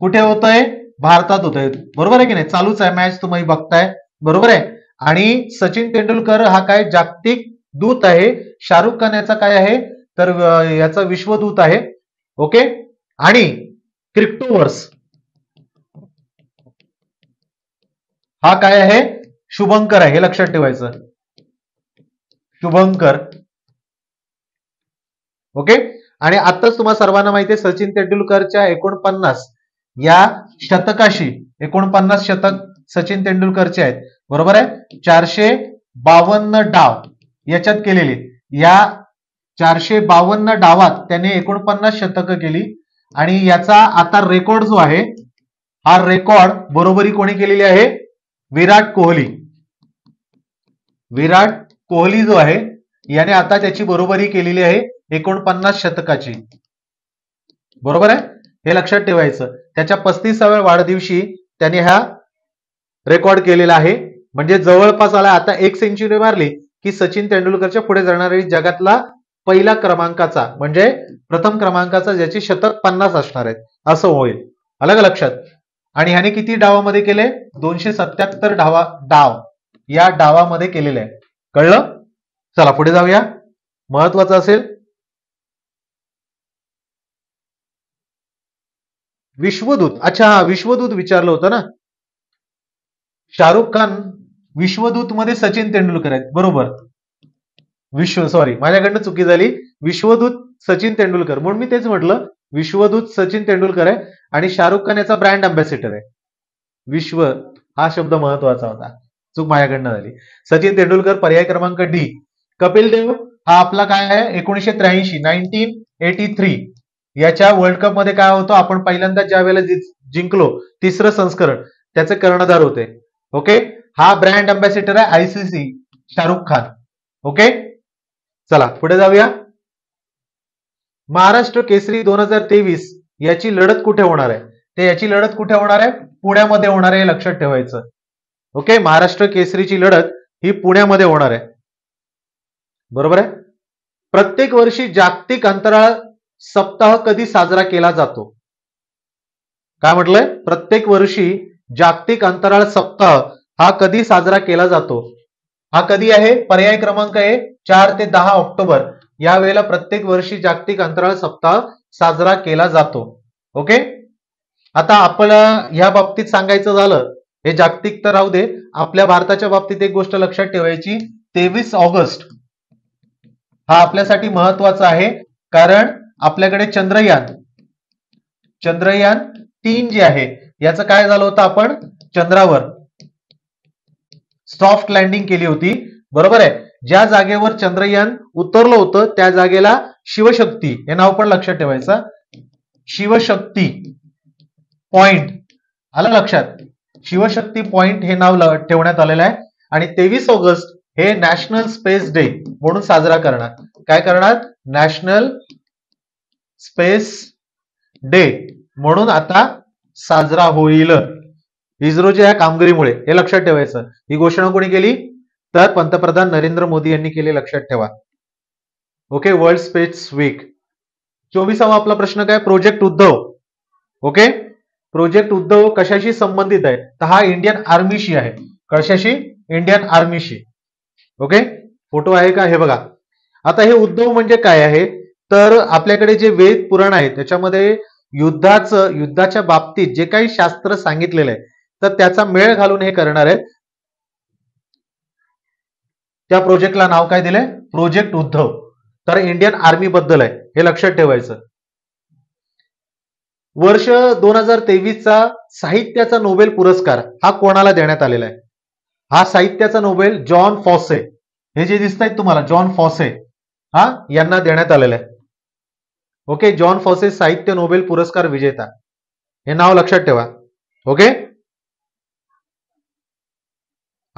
S1: कुठे होत आहे भारतात होत आहे बरोबर आहे की नाही चालूच आहे मॅच तुम्ही बघताय बरोबर आहे आणि सचिन तेंडुलकर हा काय जागतिक दूत आहे शाहरुख खान याचा काय आहे तर याचा विश्वदूत आहे ओके आणि क्रिप्टोवर्स हा काय आहे शुभंकर आहे हे लक्षात ठेवायचं शुभंकर ओके आणि आताच तुम्हाला सर्वांना माहिती आहे सचिन तेंडुलकरच्या एकोणपन्नास या शतकाशी एकोणपन्नास शतक सचिन तेंडुलकरचे आहेत बरोबर आहे चारशे बावन्न डाव याच्यात केलेले या चारशे बावन्न डावात त्याने एकोणपन्नास शतक केली आणि याचा आता रेकॉर्ड जो आहे हा रेकॉर्ड बरोबरी कोणी केलेली आहे विराट कोहली विराट कोहली जो आहे याने आता त्याची बरोबरी केलेली आहे एकोणपन्नास शतकाची बरोबर आहे हे लक्षात ठेवायचं त्याच्या पस्तीसाव्या वाढदिवशी त्याने हा रेकॉर्ड केलेला आहे म्हणजे जवळपास आला आता एक सेंचुरी मारली की सचिन तेंडुलकरच्या पुढे जाणारी जगातला पहिला क्रमांकाचा म्हणजे प्रथम क्रमांकाचा ज्याचे शतक पन्नास असणार आहेत असं होईल अलग लक्षात आणि ह्याने किती डावामध्ये केले दोनशे सत्याहत्तर डावा डाव या डावामध्ये केलेले आहे कळलं चला पुढे जाऊया महत्वाचं असेल विश्वदूत अच्छा विश्वदूत विचारलं होतं ना शाहरुख खान विश्वदूत मध्ये सचिन तेंडुलकर आहेत बरोबर विश्व सॉरी माझ्याकडनं चुकी झाली विश्वदूत सचिन तेंडुलकर म्हणून मी तेच म्हटलं विश्वदूत सचिन तेंडुलकर आहे आणि शाहरुख खान याचा ब्रँड अँबॅसेडर आहे विश्व हा शब्द महत्वाचा होता चूक माझ्याकडनं झाली सचिन तेंडुलकर पर्याय क्रमांक डी कपिल देव हा आपला काय आहे एकोणीशे त्र्याऐंशी नाईन्टीन एटी थ्री याच्या वर्ल्ड कप मध्ये काय होतो आपण पहिल्यांदा ज्या वेळेला जिंकलो तिसरं संस्करण त्याचे कर्णधार होते ओके हा ब्रँड अम्बॅसिडर आहे आयसीसी शाहरुख खान ओके चला पुढे जाऊया महाराष्ट्र केसरी दोन हजार तेवीस याची लढत कुठे होणार आहे ते याची लढत कुठे होणार आहे पुण्यामध्ये होणार आहे लक्षात ठेवायचं ओके महाराष्ट्र केसरीची लढत ही पुण्यामध्ये होणार आहे बरोबर आहे प्रत्येक वर्षी जागतिक अंतराळ सप्ताह कधी साजरा केला जातो काय म्हटलंय प्रत्येक वर्षी जागतिक अंतराळ सप्ताह हा कधी साजरा केला जातो हा कधी आहे पर्याय क्रमांक आहे चार ते दहा ऑक्टोबर यावेळेला प्रत्येक वर्षी जागतिक अंतराळ सप्ताह साजरा केला जातो ओके आता आपल्या ह्या बाबतीत सांगायचं झालं हे जागतिक तर राहू दे आपल्या भारताच्या बाबतीत एक गोष्ट लक्षात ठेवायची तेवीस ऑगस्ट हा आपल्यासाठी महत्वाचा आहे कारण आपल्याकडे चंद्रयान चंद्रयान तीन जे आहे याचं काय झालं होतं आपण चंद्रावर सॉफ्ट लँडिंग केली होती बरोबर आहे ज्या जागेवर चंद्रयान उतरलं होतं त्या जागेला शिवशक्ती हे नाव पण लक्षात ठेवायचं शिवशक्ती पॉइंट आलं लक्षात शिवशक्ती पॉइंट हे नाव ठेवण्यात आलेलं आहे आणि तेवीस ऑगस्ट हे नॅशनल स्पेस डे म्हणून साजरा करणार काय करणार नॅशनल स्पेस डे म्हणून आता साजरा होईल इस्रोच्या या कामगिरीमुळे हे लक्षात ठेवायचं ही घोषणा कोणी केली तर पंतप्रधान नरेंद्र मोदी यांनी केली लक्षात ठेवा ओके वर्ल्ड स्पेस वीक चोवीसावा आपला प्रश्न काय project Uddhav okay project Uddhav कशाशी संबंधित आहे तर हा इंडियन आर्मीशी आहे कशाशी इंडियन आर्मीशी ओके फोटो आहे का हे बघा आता हे उद्धव म्हणजे काय आहे तर आपल्याकडे जे वेद पुराण आहे त्याच्यामध्ये युद्धाचं युद्धाच्या बाबतीत जे काही शास्त्र सांगितलेलं आहे तर त्याचा मेळ घालून हे करणार आहे त्या प्रोजेक्टला नाव काय दिलंय प्रोजेक्ट उद्धव तर इंडियन आर्मी बद्दल आहे हे लक्षात ठेवायचं वर्ष दोन हजार तेवीसचा साहित्याचा नोबेल पुरस्कार हा कोणाला देण्यात आलेला आहे हा साहित्याचा नोबेल जॉन फॉसे हे जे दिसत आहेत तुम्हाला जॉन फॉसे हा यांना देण्यात आलेला आहे ओके जॉन फॉसे साहित्य नोबेल पुरस्कार विजेता हे नाव लक्षात ठेवा ओके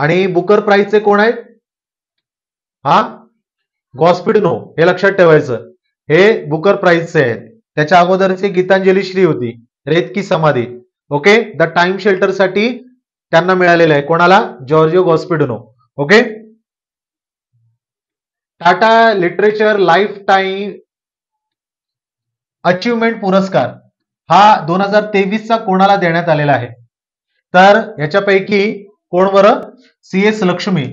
S1: आणि बुकर प्राईजचे कोण आहेत हा गॉस्पिडनो हे लक्षात ठेवायचं हे बुकर प्राईजचे आहेत त्याच्या अगोदरची गीतांजली श्री होती रेत की समाधी ओके द टाइम शेल्टर साठी त्यांना मिळालेलं आहे कोणाला Georgi Gospodinov okay Tata literature lifetime achievement पुरस्कार हा दोन हजार तेवीसचा कोणाला देण्यात आलेला आहे तर याच्यापैकी कोण बरं सी एस लक्ष्मी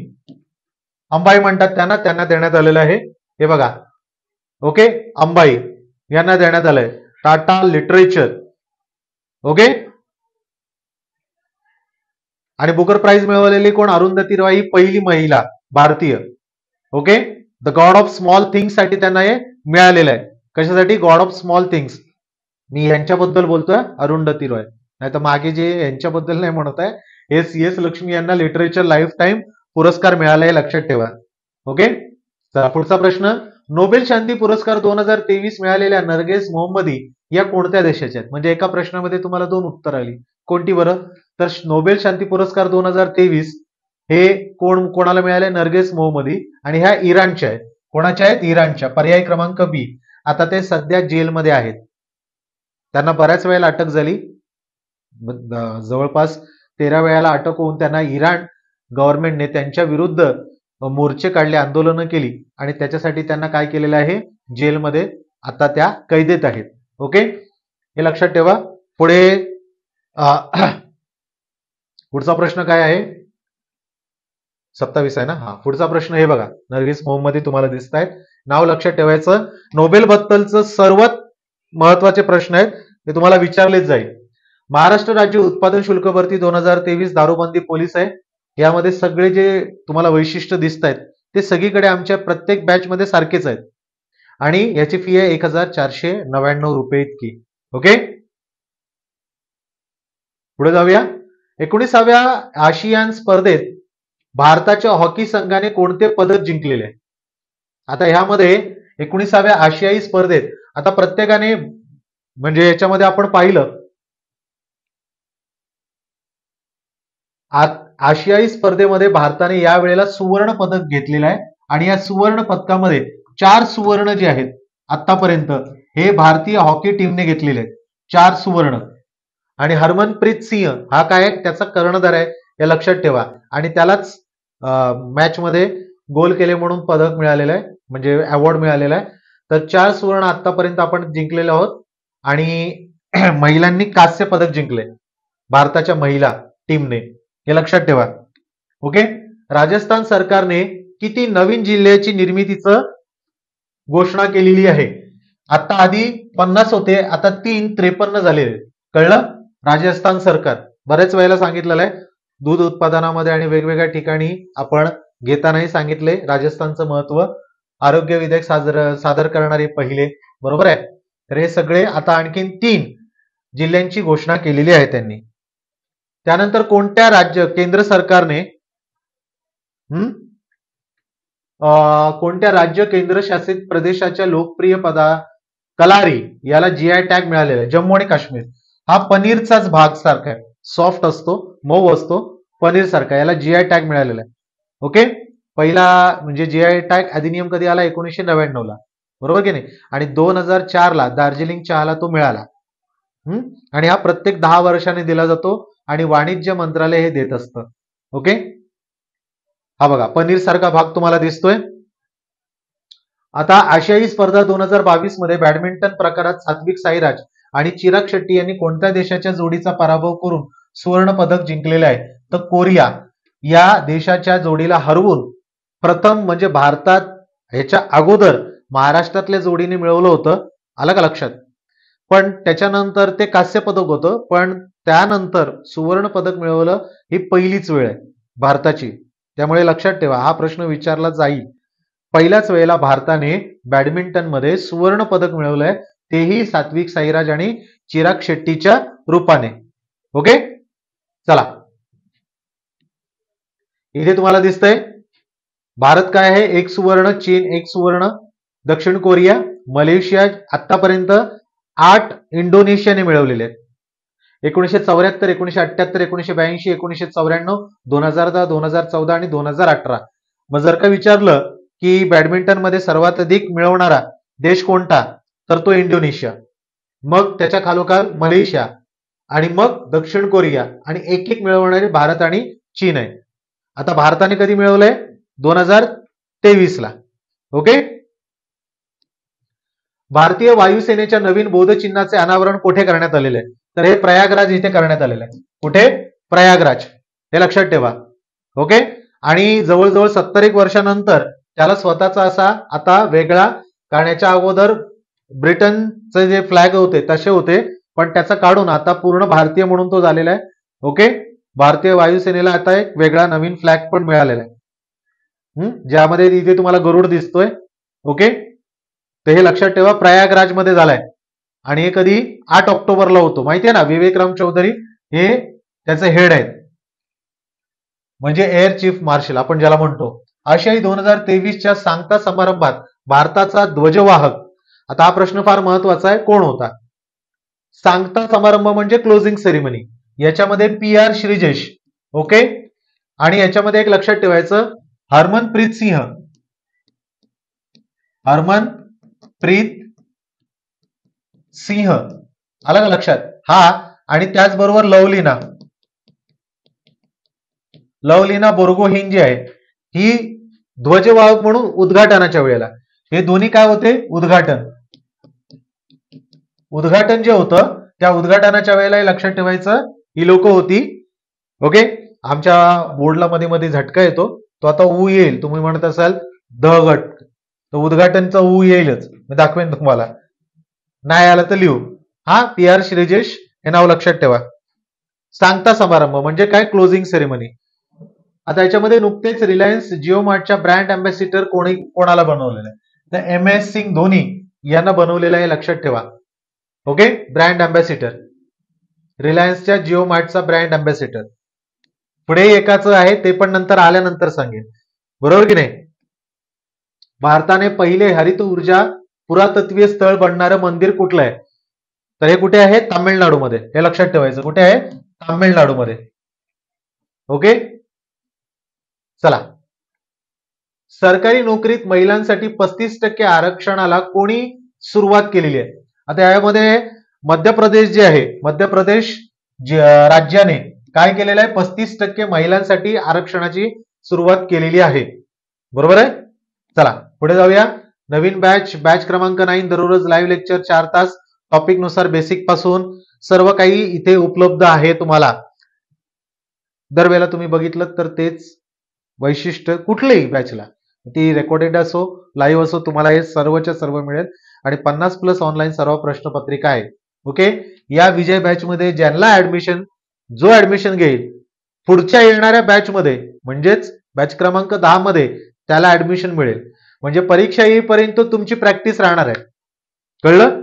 S1: अंबाई म्हणतात त्यांना त्यांना देण्यात आलेलं आहे हे बघा ओके अंबाई यांना देण्यात आलंय टाटा लिटरेचर ओके आणि बुकर प्राइज मिळवलेली कोण अरुंधती रॉय ही पहिली महिला भारतीय okay the god of small things साठी त्यांना हे मिळालेलं आहे कशासाठी गॉड ऑफ स्मॉल थिंग्स मी यांच्याबद्दल बोलतोय अरुंधती रॉय नाही तर मागे जे यांच्याबद्दल नाही म्हणत आहे हे सी एस लक्ष्मी यांना लिटरेचर लाईफ टाईम पुरस्कार मिळालाय लक्षात ठेवा ओके चला पुढचा प्रश्न नोबेल शांती पुरस्कार दोन हजार तेवीस मिळालेल्या नरगेस मोहम्मदी या कोणत्या देशाच्या आहेत म्हणजे एका प्रश्नामध्ये तुम्हाला दोन उत्तर आली कोणती बरं तर नोबेल शांती पुरस्कार दोन हजार तेवीस हे कोण कोणाला मिळाले नरगेस मोहम्मदी आणि ह्या इराणच्या आहेत कोणाच्या आहेत इराणच्या पर्याय क्रमांक बी आता ते सध्या जेलमध्ये आहेत त्यांना बऱ्याच वेळेला अटक झाली जवळपास तेरा वेळाला अटक होऊन त्यांना इराण गव्हर्नमेंटने त्यांच्या विरुद्ध मोर्चे काढले आंदोलनं केली आणि त्याच्यासाठी त्यांना काय केलेलं आहे जेलमध्ये आता त्या कैदेत आहेत ओके हे लक्षात ठेवा पुढे पुढचा प्रश्न काय आहे सत्तावीस आहे ना हा पुढचा प्रश्न हे बघा नरगिस मोहम्मदी तुम्हाला दिसत आहेत नाव लक्षात ठेवायचं नोबेल बद्दलचं सर्वात महत्वाचे प्रश्न आहेत ते तुम्हाला विचारलेच जाईल महाराष्ट्र राज्य उत्पादन शुल्क भरती दोन हजार तेवीस दारूबंदी पोलीस आहे यामध्ये सगळे जे तुम्हाला वैशिष्ट्य दिसत आहेत ते सगळीकडे आमच्या प्रत्येक बॅचमध्ये सारखेच आहेत आणि याची फी आहे एक हजार चारशे नव्याण्णव रुपये इतकी ओके पुढे जाऊया एकोणीसाव्या आशियान स्पर्धेत भारताच्या हॉकी संघाने कोणते पदक जिंकलेले आता ह्यामध्ये एकोणीसाव्या आशियाई स्पर्धेत आता प्रत्येकाने म्हणजे याच्यामध्ये आपण पाहिलं आशियाई स्पर्धेमध्ये भारताने यावेळेला सुवर्ण पदक घेतलेलं आहे आणि या सुवर्ण पदकामध्ये चार सुवर्ण जे आहेत आतापर्यंत हे भारतीय हॉकी टीमने घेतलेले आहेत चार सुवर्ण आणि हरमनप्रीत सिंह हा काय त्याचा कर्णधार आहे हे लक्षात ठेवा आणि त्यालाच मॅच मध्ये गोल केले म्हणून पदक मिळालेलं आहे म्हणजे अवॉर्ड मिळालेला आहे तर चार सुवर्ण आतापर्यंत आपण जिंकलेले आहोत आणि महिलांनी कांस्य पदक जिंकले भारताच्या महिला टीमने हे लक्षात ठेवा ओके राजस्थान सरकारने किती नवीन जिल्ह्याची निर्मितीचं घोषणा केलेली आहे आता आधी पन्नास होते आता तीन त्रेपन्न झालेले कळलं राजस्थान सरकार बरेच वेळेला सांगितलेलं आहे दूध उत्पादनामध्ये आणि वेगवेगळ्या ठिकाणी आपण घेतानाही सांगितले राजस्थानचं महत्व आरोग्य विधेयक सादर सादर करणारे पहिले बरोबर आहे तर हे सगळे आता आणखीन तीन जिल्ह्यांची घोषणा केलेली आहे त्यांनी त्यानंतर कोणत्या राज्य केंद्र सरकारने कोणत्या राज्य केंद्रशासित प्रदेशाच्या लोकप्रिय पदा कलारी याला जी आय टॅग मिळालेला आहे जम्मू आणि काश्मीर हा पनीरचाच भाग सारखा आहे सॉफ्ट असतो मऊ असतो पनीर सारखा याला जी आय टॅग मिळालेला आहे ओके पहिला म्हणजे जी आय टॅग अधिनियम कधी आला एकोणीसशे नव्याण्णवला बरोबर की नाही आणि दोन हजार चारला दार्जिलिंग चहाला तो मिळाला आणि हा प्रत्येक दहा वर्षाने दिला जातो आणि वाणिज्य मंत्रालय हे देत असतं ओके हा बघा पनीर सारखा भाग तुम्हाला दिसतोय आता आशियाई स्पर्धा दोन हजार बावीस मध्ये बॅडमिंटन प्रकारात सात्विक साईराज आणि चिराग शेट्टी यांनी कोणत्या देशाच्या जोडीचा पराभव करून सुवर्ण पदक जिंकलेले आहे तर कोरिया या देशाच्या जोडीला हरवून प्रथम म्हणजे भारतात ह्याच्या अगोदर महाराष्ट्रातल्या जोडीने मिळवलं होतं आलं का लक्षात पण त्याच्यानंतर ते कांस्य पदक होतं पण त्यानंतर सुवर्ण पदक मिळवलं ही पहिलीच वेळ आहे भारताची त्यामुळे लक्षात ठेवा हा प्रश्न विचारला जाईल पहिल्याच वेळेला भारताने बॅडमिंटनमध्ये सुवर्ण पदक मिळवलंय तेही सात्विक साईराज आणि चिराग शेट्टीच्या रूपाने ओके चला इथे तुम्हाला दिसतंय भारत काय आहे एक सुवर्ण चीन एक सुवर्ण दक्षिण कोरिया मलेशिया आतापर्यंत आठ इंडोनेशियाने मिळवलेले आहेत एकोणीसशे चौऱ्याहत्तर एकोणीशे अठ्ठ्याहत्तर एकोणीसशे ब्याऐंशी एकोणीसशे चौऱ्याण्णव दोन हजार दहा दोन हजार चौदा आणि दोन हजार अठरा मग जर का विचारलं की बॅडमिंटनमध्ये सर्वात अधिक मिळवणारा देश कोणता तर तो इंडोनेशिया मग त्याच्या खालोखाल मलेशिया आणि मग दक्षिण कोरिया आणि एक एक मिळवणारे भारत आणि चीन आहे आता भारताने कधी मिळवलंय दोन हजार तेवीसला ओके भारतीय वायुसेनेच्या नवीन बोधचिन्हाचे अनावरण कुठे करण्यात आलेले आहे तर हे प्रयागराज इथे करण्यात आलेलं आहे कुठे प्रयागराज हे लक्षात ठेवा ओके आणि जवळजवळ सत्तर एक वर्षानंतर त्याला स्वतःचा असा आता वेगळा करण्याच्या अगोदर ब्रिटनचे जे फ्लॅग होते तसे होते पण त्याचा काढून आता पूर्ण भारतीय म्हणून तो झालेला आहे ओके भारतीय वायुसेनेला आता एक वेगळा नवीन फ्लॅग पण मिळालेला आहे ज्यामध्ये इथे तुम्हाला गरुड दिसतोय ओके तर हे लक्षात ठेवा प्रयागराजमध्ये झालाय आणि हे कधी आठ ऑक्टोबरला होतो माहितीये ना विवेकराम चौधरी हे त्याचे हेड आहेत म्हणजे एअर चीफ मार्शल आपण ज्याला म्हणतो आशियाई दोन हजार तेवीसच्या सांगता समारंभात भारताचा ध्वजवाहक आता हा प्रश्न फार महत्वाचा आहे कोण होता सांगता समारंभ म्हणजे क्लोजिंग सेरेमनी याच्यामध्ये पी आर श्रीजेश ओके आणि याच्यामध्ये एक लक्षात ठेवायचं हरमनप्रीत सिंह हरमन प्रीत सिंह आलं का लक्षात हा आणि त्याचबरोबर लवलीना लवलीना बोरगोहीन जी आहे ही ध्वजवाहक म्हणून उद्घाटनाच्या वेळेला हे दोन्ही काय होते उद्घाटन उद्घाटन जे होतं त्या उद्घाटनाच्या वेळेला लक्षात ठेवायचं ही लोक होती ओके आमच्या बोर्डला मध्ये मध्ये झटका येतो तो आता ऊ येईल तुम्ही म्हणत असाल द गट तर उद्घाटनचा ऊ येईलच मी दाखवेन तुम्हाला नाही आलं तर लिहू हा पी आर श्रीजेश हे नाव लक्षात ठेवा सांगता समारंभ म्हणजे काय क्लोजिंग सेरेमनी आता याच्यामध्ये नुकतेच रिलायन्स जिओ मार्टच्या ब्रँड अम्बॅसिडर कोणी कोणाला बनवलेलं आहे तर एम एस सिंग धोनी यांना बनवलेलं आहे लक्षात ठेवा ओके ब्रँड अम्बॅसिडर रिलायन्सच्या जिओ मार्टचा ब्रँड अम्बॅसिडर पुढे एकाचं आहे ते पण नंतर आल्यानंतर सांगेन बरोबर की नाही भारताने पहिले हरित ऊर्जा पुरातत्वीय स्थळ बनणारं मंदिर कुठलं आहे तर हे कुठे आहे तामिळनाडूमध्ये हे लक्षात ठेवायचं कुठे आहे तामिळनाडूमध्ये ओके चला सरकारी नोकरीत महिलांसाठी पस्तीस टक्के आरक्षणाला कोणी सुरुवात केलेली आहे आता यामध्ये मध्य प्रदेश जे आहे मध्य प्रदेश राज्याने काय केलेलं आहे पस्तीस टक्के महिलांसाठी आरक्षणाची सुरुवात केलेली आहे बरोबर आहे चला पुढे जाऊया नवीन बॅच बॅच क्रमांक नाईन दररोज लाईव्ह लेक्चर चार तास टॉपिक नुसार बेसिक पासून सर्व काही इथे उपलब्ध आहे तुम्हाला दरवेळेला तुम्ही बघितलं तर तेच वैशिष्ट्य कुठलेही बॅचला ती रेकॉर्डेड असो लाईव्ह असो तुम्हाला हे सर्वच्या सर्व मिळेल आणि पन्नास प्लस ऑनलाईन सर्व प्रश्नपत्रिका आहे ओके या विजय बॅच मध्ये ज्यांना ऍडमिशन जो ऍडमिशन घेईल पुढच्या येणाऱ्या बॅच मध्ये म्हणजेच बॅच क्रमांक दहा मध्ये त्याला ऍडमिशन मिळेल म्हणजे परीक्षा येईपर्यंत तुमची प्रॅक्टिस राहणार आहे कळलं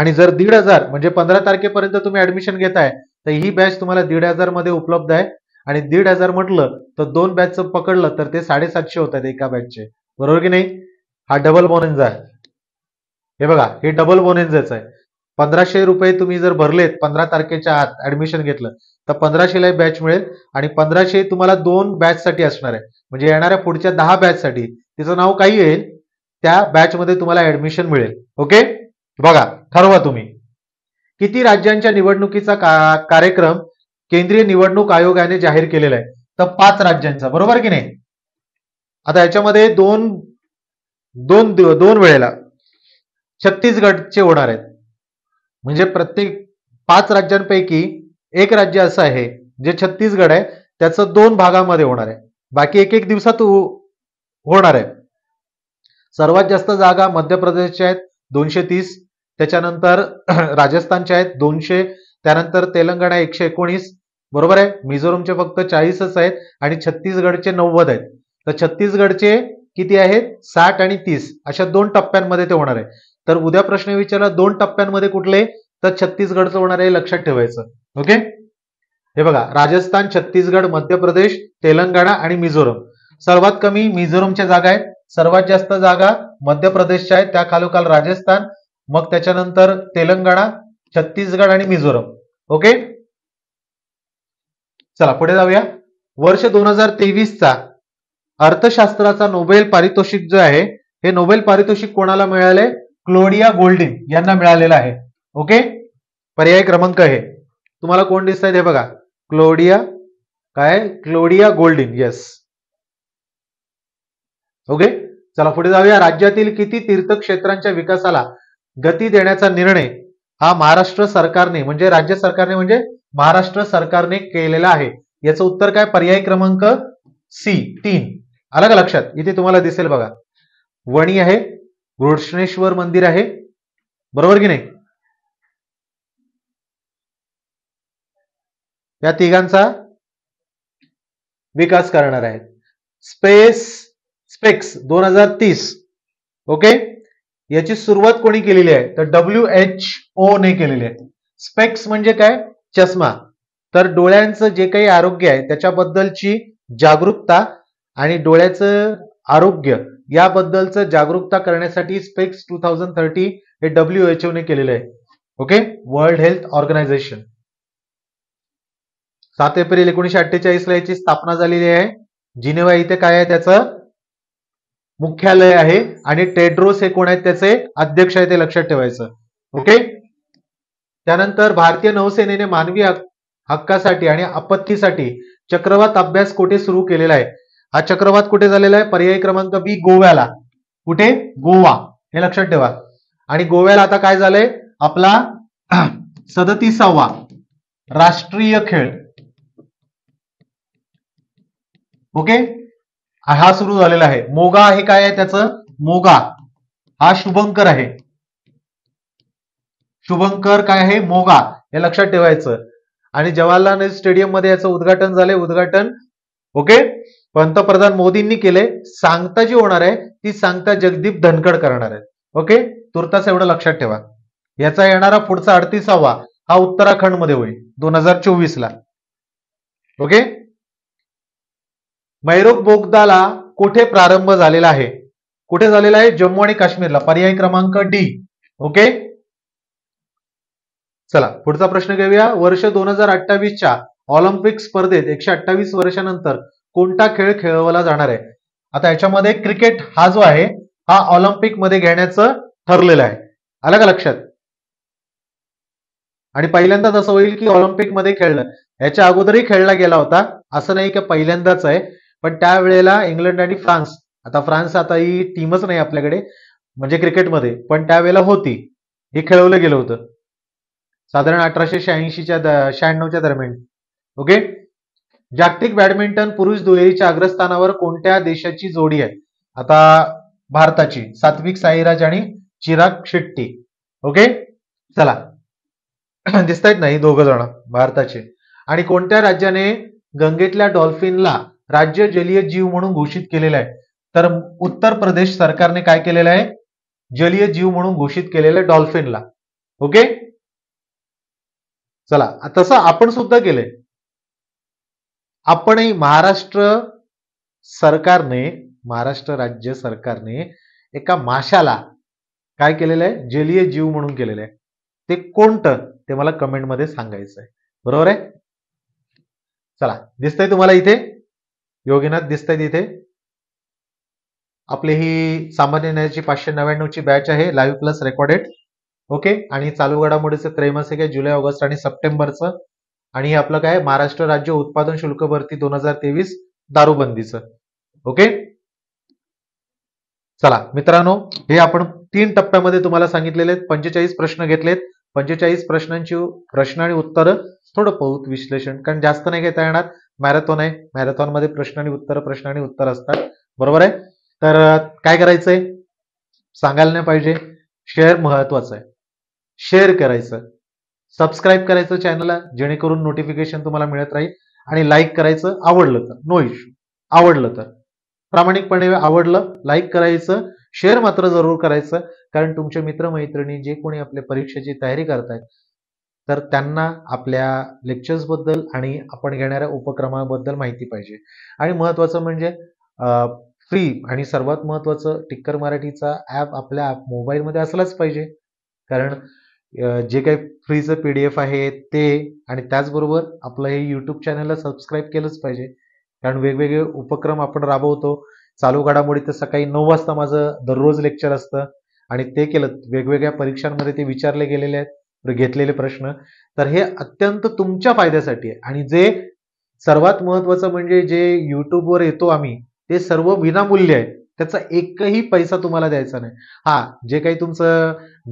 S1: आणि जर दीड हजार म्हणजे पंधरा तारखेपर्यंत तुम्ही ऍडमिशन घेताय तर ही बॅच तुम्हाला दीड हजार मध्ये उपलब्ध आहे आणि दीड हजार म्हटलं तर दोन बॅच पकडलं तर ते साडेसातशे आहेत एका बॅचचे बरोबर की नाही हा डबल बोनेन्झा आहे हे बघा हे डबल बोनेन्झाच आहे पंधराशे रुपये तुम्ही जर भरलेत पंधरा तारखेच्या आत ऍडमिशन घेतलं तर पंधराशेला बॅच मिळेल आणि पंधराशे तुम्हाला दोन बॅचसाठी असणार आहे म्हणजे येणाऱ्या पुढच्या दहा बॅचसाठी तिचं नाव काही येईल त्या बॅचमध्ये तुम्हाला ऍडमिशन मिळेल ओके बघा ठरवा तुम्ही किती राज्यांच्या निवडणुकीचा का, कार्यक्रम केंद्रीय निवडणूक आयोगाने जाहीर केलेला आहे तर पाच राज्यांचा बरोबर की नाही आता याच्यामध्ये दोन दोन दोन वेळेला छत्तीसगडचे होणार आहेत म्हणजे प्रत्येक पाच राज्यांपैकी एक राज्य असं आहे जे छत्तीसगड आहे त्याचं दोन भागामध्ये होणार आहे बाकी एक एक दिवसात हो, होणार आहे सर्वात जास्त जागा मध्य प्रदेशच्या आहेत दोनशे तीस त्याच्यानंतर राजस्थानच्या आहेत दोनशे त्यानंतर तेलंगणा एकशे एकोणीस बरोबर आहे मिझोरमचे फक्त चाळीसच आहेत आणि छत्तीसगडचे नव्वद आहेत तर छत्तीसगडचे किती आहेत साठ आणि तीस अशा दोन टप्प्यांमध्ये ते होणार आहे तर उद्या प्रश्न विचारला दोन टप्प्यांमध्ये कुठले तर छत्तीसगडचं होणार आहे लक्षात ठेवायचं ओके हे बघा राजस्थान छत्तीसगड मध्य प्रदेश तेलंगणा आणि मिझोरम सर्वात कमी मिझोरमच्या जागा आहेत सर्वात जास्त जागा मध्य प्रदेशच्या आहेत त्या खालोखाल राजस्थान मग त्याच्यानंतर तेलंगणा छत्तीसगड आणि मिझोरम ओके चला पुढे जाऊया वर्ष दोन हजार तेवीसचा अर्थशास्त्राचा नोबेल पारितोषिक जो आहे हे नोबेल पारितोषिक कोणाला मिळाले क्लोडिया गोल्डिन यांना मिळालेला आहे ओके पर्याय क्रमांक आहे तुम्हाला कोण दिसतंय ते हे बघा क्लोडिया काय क्लोडिया गोल्डिन येस ओके चला पुढे जाऊया राज्यातील किती तीर्थक्षेत्रांच्या विकासाला गती देण्याचा निर्णय हा महाराष्ट्र सरकारने म्हणजे राज्य सरकारने म्हणजे महाराष्ट्र सरकारने केलेला आहे याचं उत्तर काय पर्याय क्रमांक सी तीन अलग का लक्षात इथे तुम्हाला दिसेल बघा वणी आहे घृष्णेश्वर मंदिर आहे बरोबर की नाही या तिघांचा विकास करणार आहेत स्पेस स्पेक्स दोन हजार तीस ओके याची सुरुवात कोणी केलेली आहे तर डब्ल्यू एच ओ ने केलेली आहे स्पेक्स म्हणजे काय चष्मा तर डोळ्यांचं जे काही आरोग्य आहे त्याच्याबद्दलची जागरूकता आणि डोळ्याचं आरोग्य याबद्दलचं जागरूकता करण्यासाठी स्पेक्स टू थाउजंड थर्टी हे डब्ल्यू एच ओने केलेलं आहे ओके वर्ल्ड हेल्थ ऑर्गनायझेशन सात एप्रिल एकोणीशे ला याची स्थापना झालेली आहे जिनेवा इथे काय आहे त्याचं मुख्यालय आहे आणि टेड्रोस हे कोण आहेत त्याचे अध्यक्ष आहे ते लक्षात ठेवायचं ओके त्यानंतर भारतीय नौसेनेने मानवी हक्कासाठी आणि आपत्तीसाठी चक्रवात अभ्यास कोठे सुरू केलेला आहे हा चक्रवात कुठे झालेला आहे पर्याय क्रमांक बी गोव्याला कुठे गोवा हे लक्षात ठेवा आणि गोव्याला आता काय झालंय आपला सदतीसावा राष्ट्रीय खेळ ओके हा सुरू झालेला आहे मोगा हे काय आहे त्याचं मोगा हा शुभंकर आहे शुभंकर काय आहे मोगा हे लक्षात ठेवायचं आणि जवाहरलाल नेहरू स्टेडियम मध्ये याचं उद्घाटन झालंय उद्घाटन ओके पंतप्रधान मोदींनी केले सांगता जी होणार आहे ती सांगता जगदीप धनखड करणार आहेत ओके तुर्तास एवढं लक्षात ठेवा याचा येणारा पुढचा अडतीसावा हा उत्तराखंड मध्ये होईल दोन हजार चोवीस ला ओके मैरोग बोगदाला कुठे प्रारंभ झालेला आहे कुठे झालेला आहे जम्मू आणि काश्मीरला पर्याय क्रमांक डी ओके चला पुढचा प्रश्न घेऊया वर्ष दोन हजार अठ्ठावीसच्या ऑलिम्पिक स्पर्धेत एकशे अठ्ठावीस वर्षानंतर कोणता खेळ खेळवला जाणार आहे आता याच्यामध्ये क्रिकेट हा जो आहे हा ऑलिम्पिकमध्ये घेण्याचं ठरलेलं आहे आलं का लक्षात आणि पहिल्यांदाच असं होईल की ऑलिम्पिकमध्ये खेळलं याच्या अगोदरही खेळला गेला होता असं नाही की पहिल्यांदाच आहे पण त्यावेळेला इंग्लंड आणि फ्रान्स आता फ्रान्स आता ही टीमच नाही आपल्याकडे म्हणजे क्रिकेटमध्ये पण त्यावेळेला होती हे खेळवलं गेलं होतं साधारण अठराशे शहाऐंशीच्या शहाण्णवच्या दरम्यान ओके जागतिक बॅडमिंटन पुरुष दुहेरीच्या अग्रस्थानावर कोणत्या देशाची जोडी आहे आता भारताची सात्विक साईराज आणि चिराग शेट्टी ओके चला दिसतायत नाही दोघ जण भारताचे आणि कोणत्या राज्याने गंगेतल्या डॉल्फिनला राज्य जलीय जीव म्हणून घोषित केलेलं आहे तर उत्तर प्रदेश सरकारने काय केलेलं आहे जलीय जीव म्हणून घोषित केलेलं आहे डॉल्फिनला ओके चला तसं आपण सुद्धा केलंय आपणही महाराष्ट्र सरकारने महाराष्ट्र राज्य सरकारने एका माशाला काय केलेलं आहे जलीय जीव म्हणून केलेलं आहे ते कोणतं ते मला कमेंटमध्ये सांगायचं आहे बरोबर आहे चला दिसतंय तुम्हाला इथे योगीनाथ दिसतंय इथे आपली ही सामान्य न्यायाची पाचशे नव्याण्णवची बॅच आहे लाईव्ह प्लस रेकॉर्डेड ओके आणि चालू घडामोडीचं त्रैमासिक आहे जुलै ऑगस्ट आणि सप्टेंबरचं आणि आपलं काय महाराष्ट्र राज्य उत्पादन शुल्क भरती दोन हजार तेवीस दारूबंदीचं ओके चला मित्रांनो हे आपण तीन टप्प्यामध्ये तुम्हाला सांगितलेले आहेत पंचेचाळीस प्रश्न घेतलेत पंचेचाळीस प्रश्नांची प्रश्न आणि उत्तरं थोडं बहुत विश्लेषण कारण जास्त नाही घेता येणार मॅरेथॉन आहे मॅरेथॉन मध्ये प्रश्न आणि उत्तर प्रश्न आणि उत्तर असतात बरोबर आहे तर काय करायचंय सांगायला नाही पाहिजे शेअर महत्वाचं आहे शेअर करायचं सबस्क्राईब करायचं चॅनलला जेणेकरून नोटिफिकेशन तुम्हाला मिळत राहील आणि लाईक करायचं आवडलं तर नो इश्यू आवडलं तर प्रामाणिकपणे आवडलं लाईक करायचं शेअर मात्र जरूर करायचं कारण तुमचे मित्रमैत्रिणी जे कोणी आपल्या परीक्षेची तयारी करतायत तर त्यांना आपल्या लेक्चर्सबद्दल आणि आपण घेणाऱ्या उपक्रमाबद्दल माहिती पाहिजे आणि महत्वाचं म्हणजे फ्री आणि सर्वात महत्वाचं टिक्कर मराठीचा ॲप आपल्या मोबाईलमध्ये असलाच पाहिजे कारण जे काही फ्रीचं पी डी एफ आहे ते आणि त्याचबरोबर आपलं हे यूट्यूब चॅनलला सबस्क्राईब केलंच पाहिजे कारण वेगवेगळे उपक्रम आपण राबवतो चालू घडामोडी तर सकाळी नऊ वाजता माझं दररोज लेक्चर असतं आणि ते केलं वेगवेगळ्या परीक्षांमध्ये ते विचारले गेलेले आहेत घेतलेले प्रश्न तर हे अत्यंत तुमच्या फायद्यासाठी आहे आणि जे सर्वात महत्वाचं म्हणजे जे युट्यूबवर येतो आम्ही ते सर्व विनामूल्य आहे त्याचा एकही पैसा तुम्हाला द्यायचा नाही हा जे काही तुमचं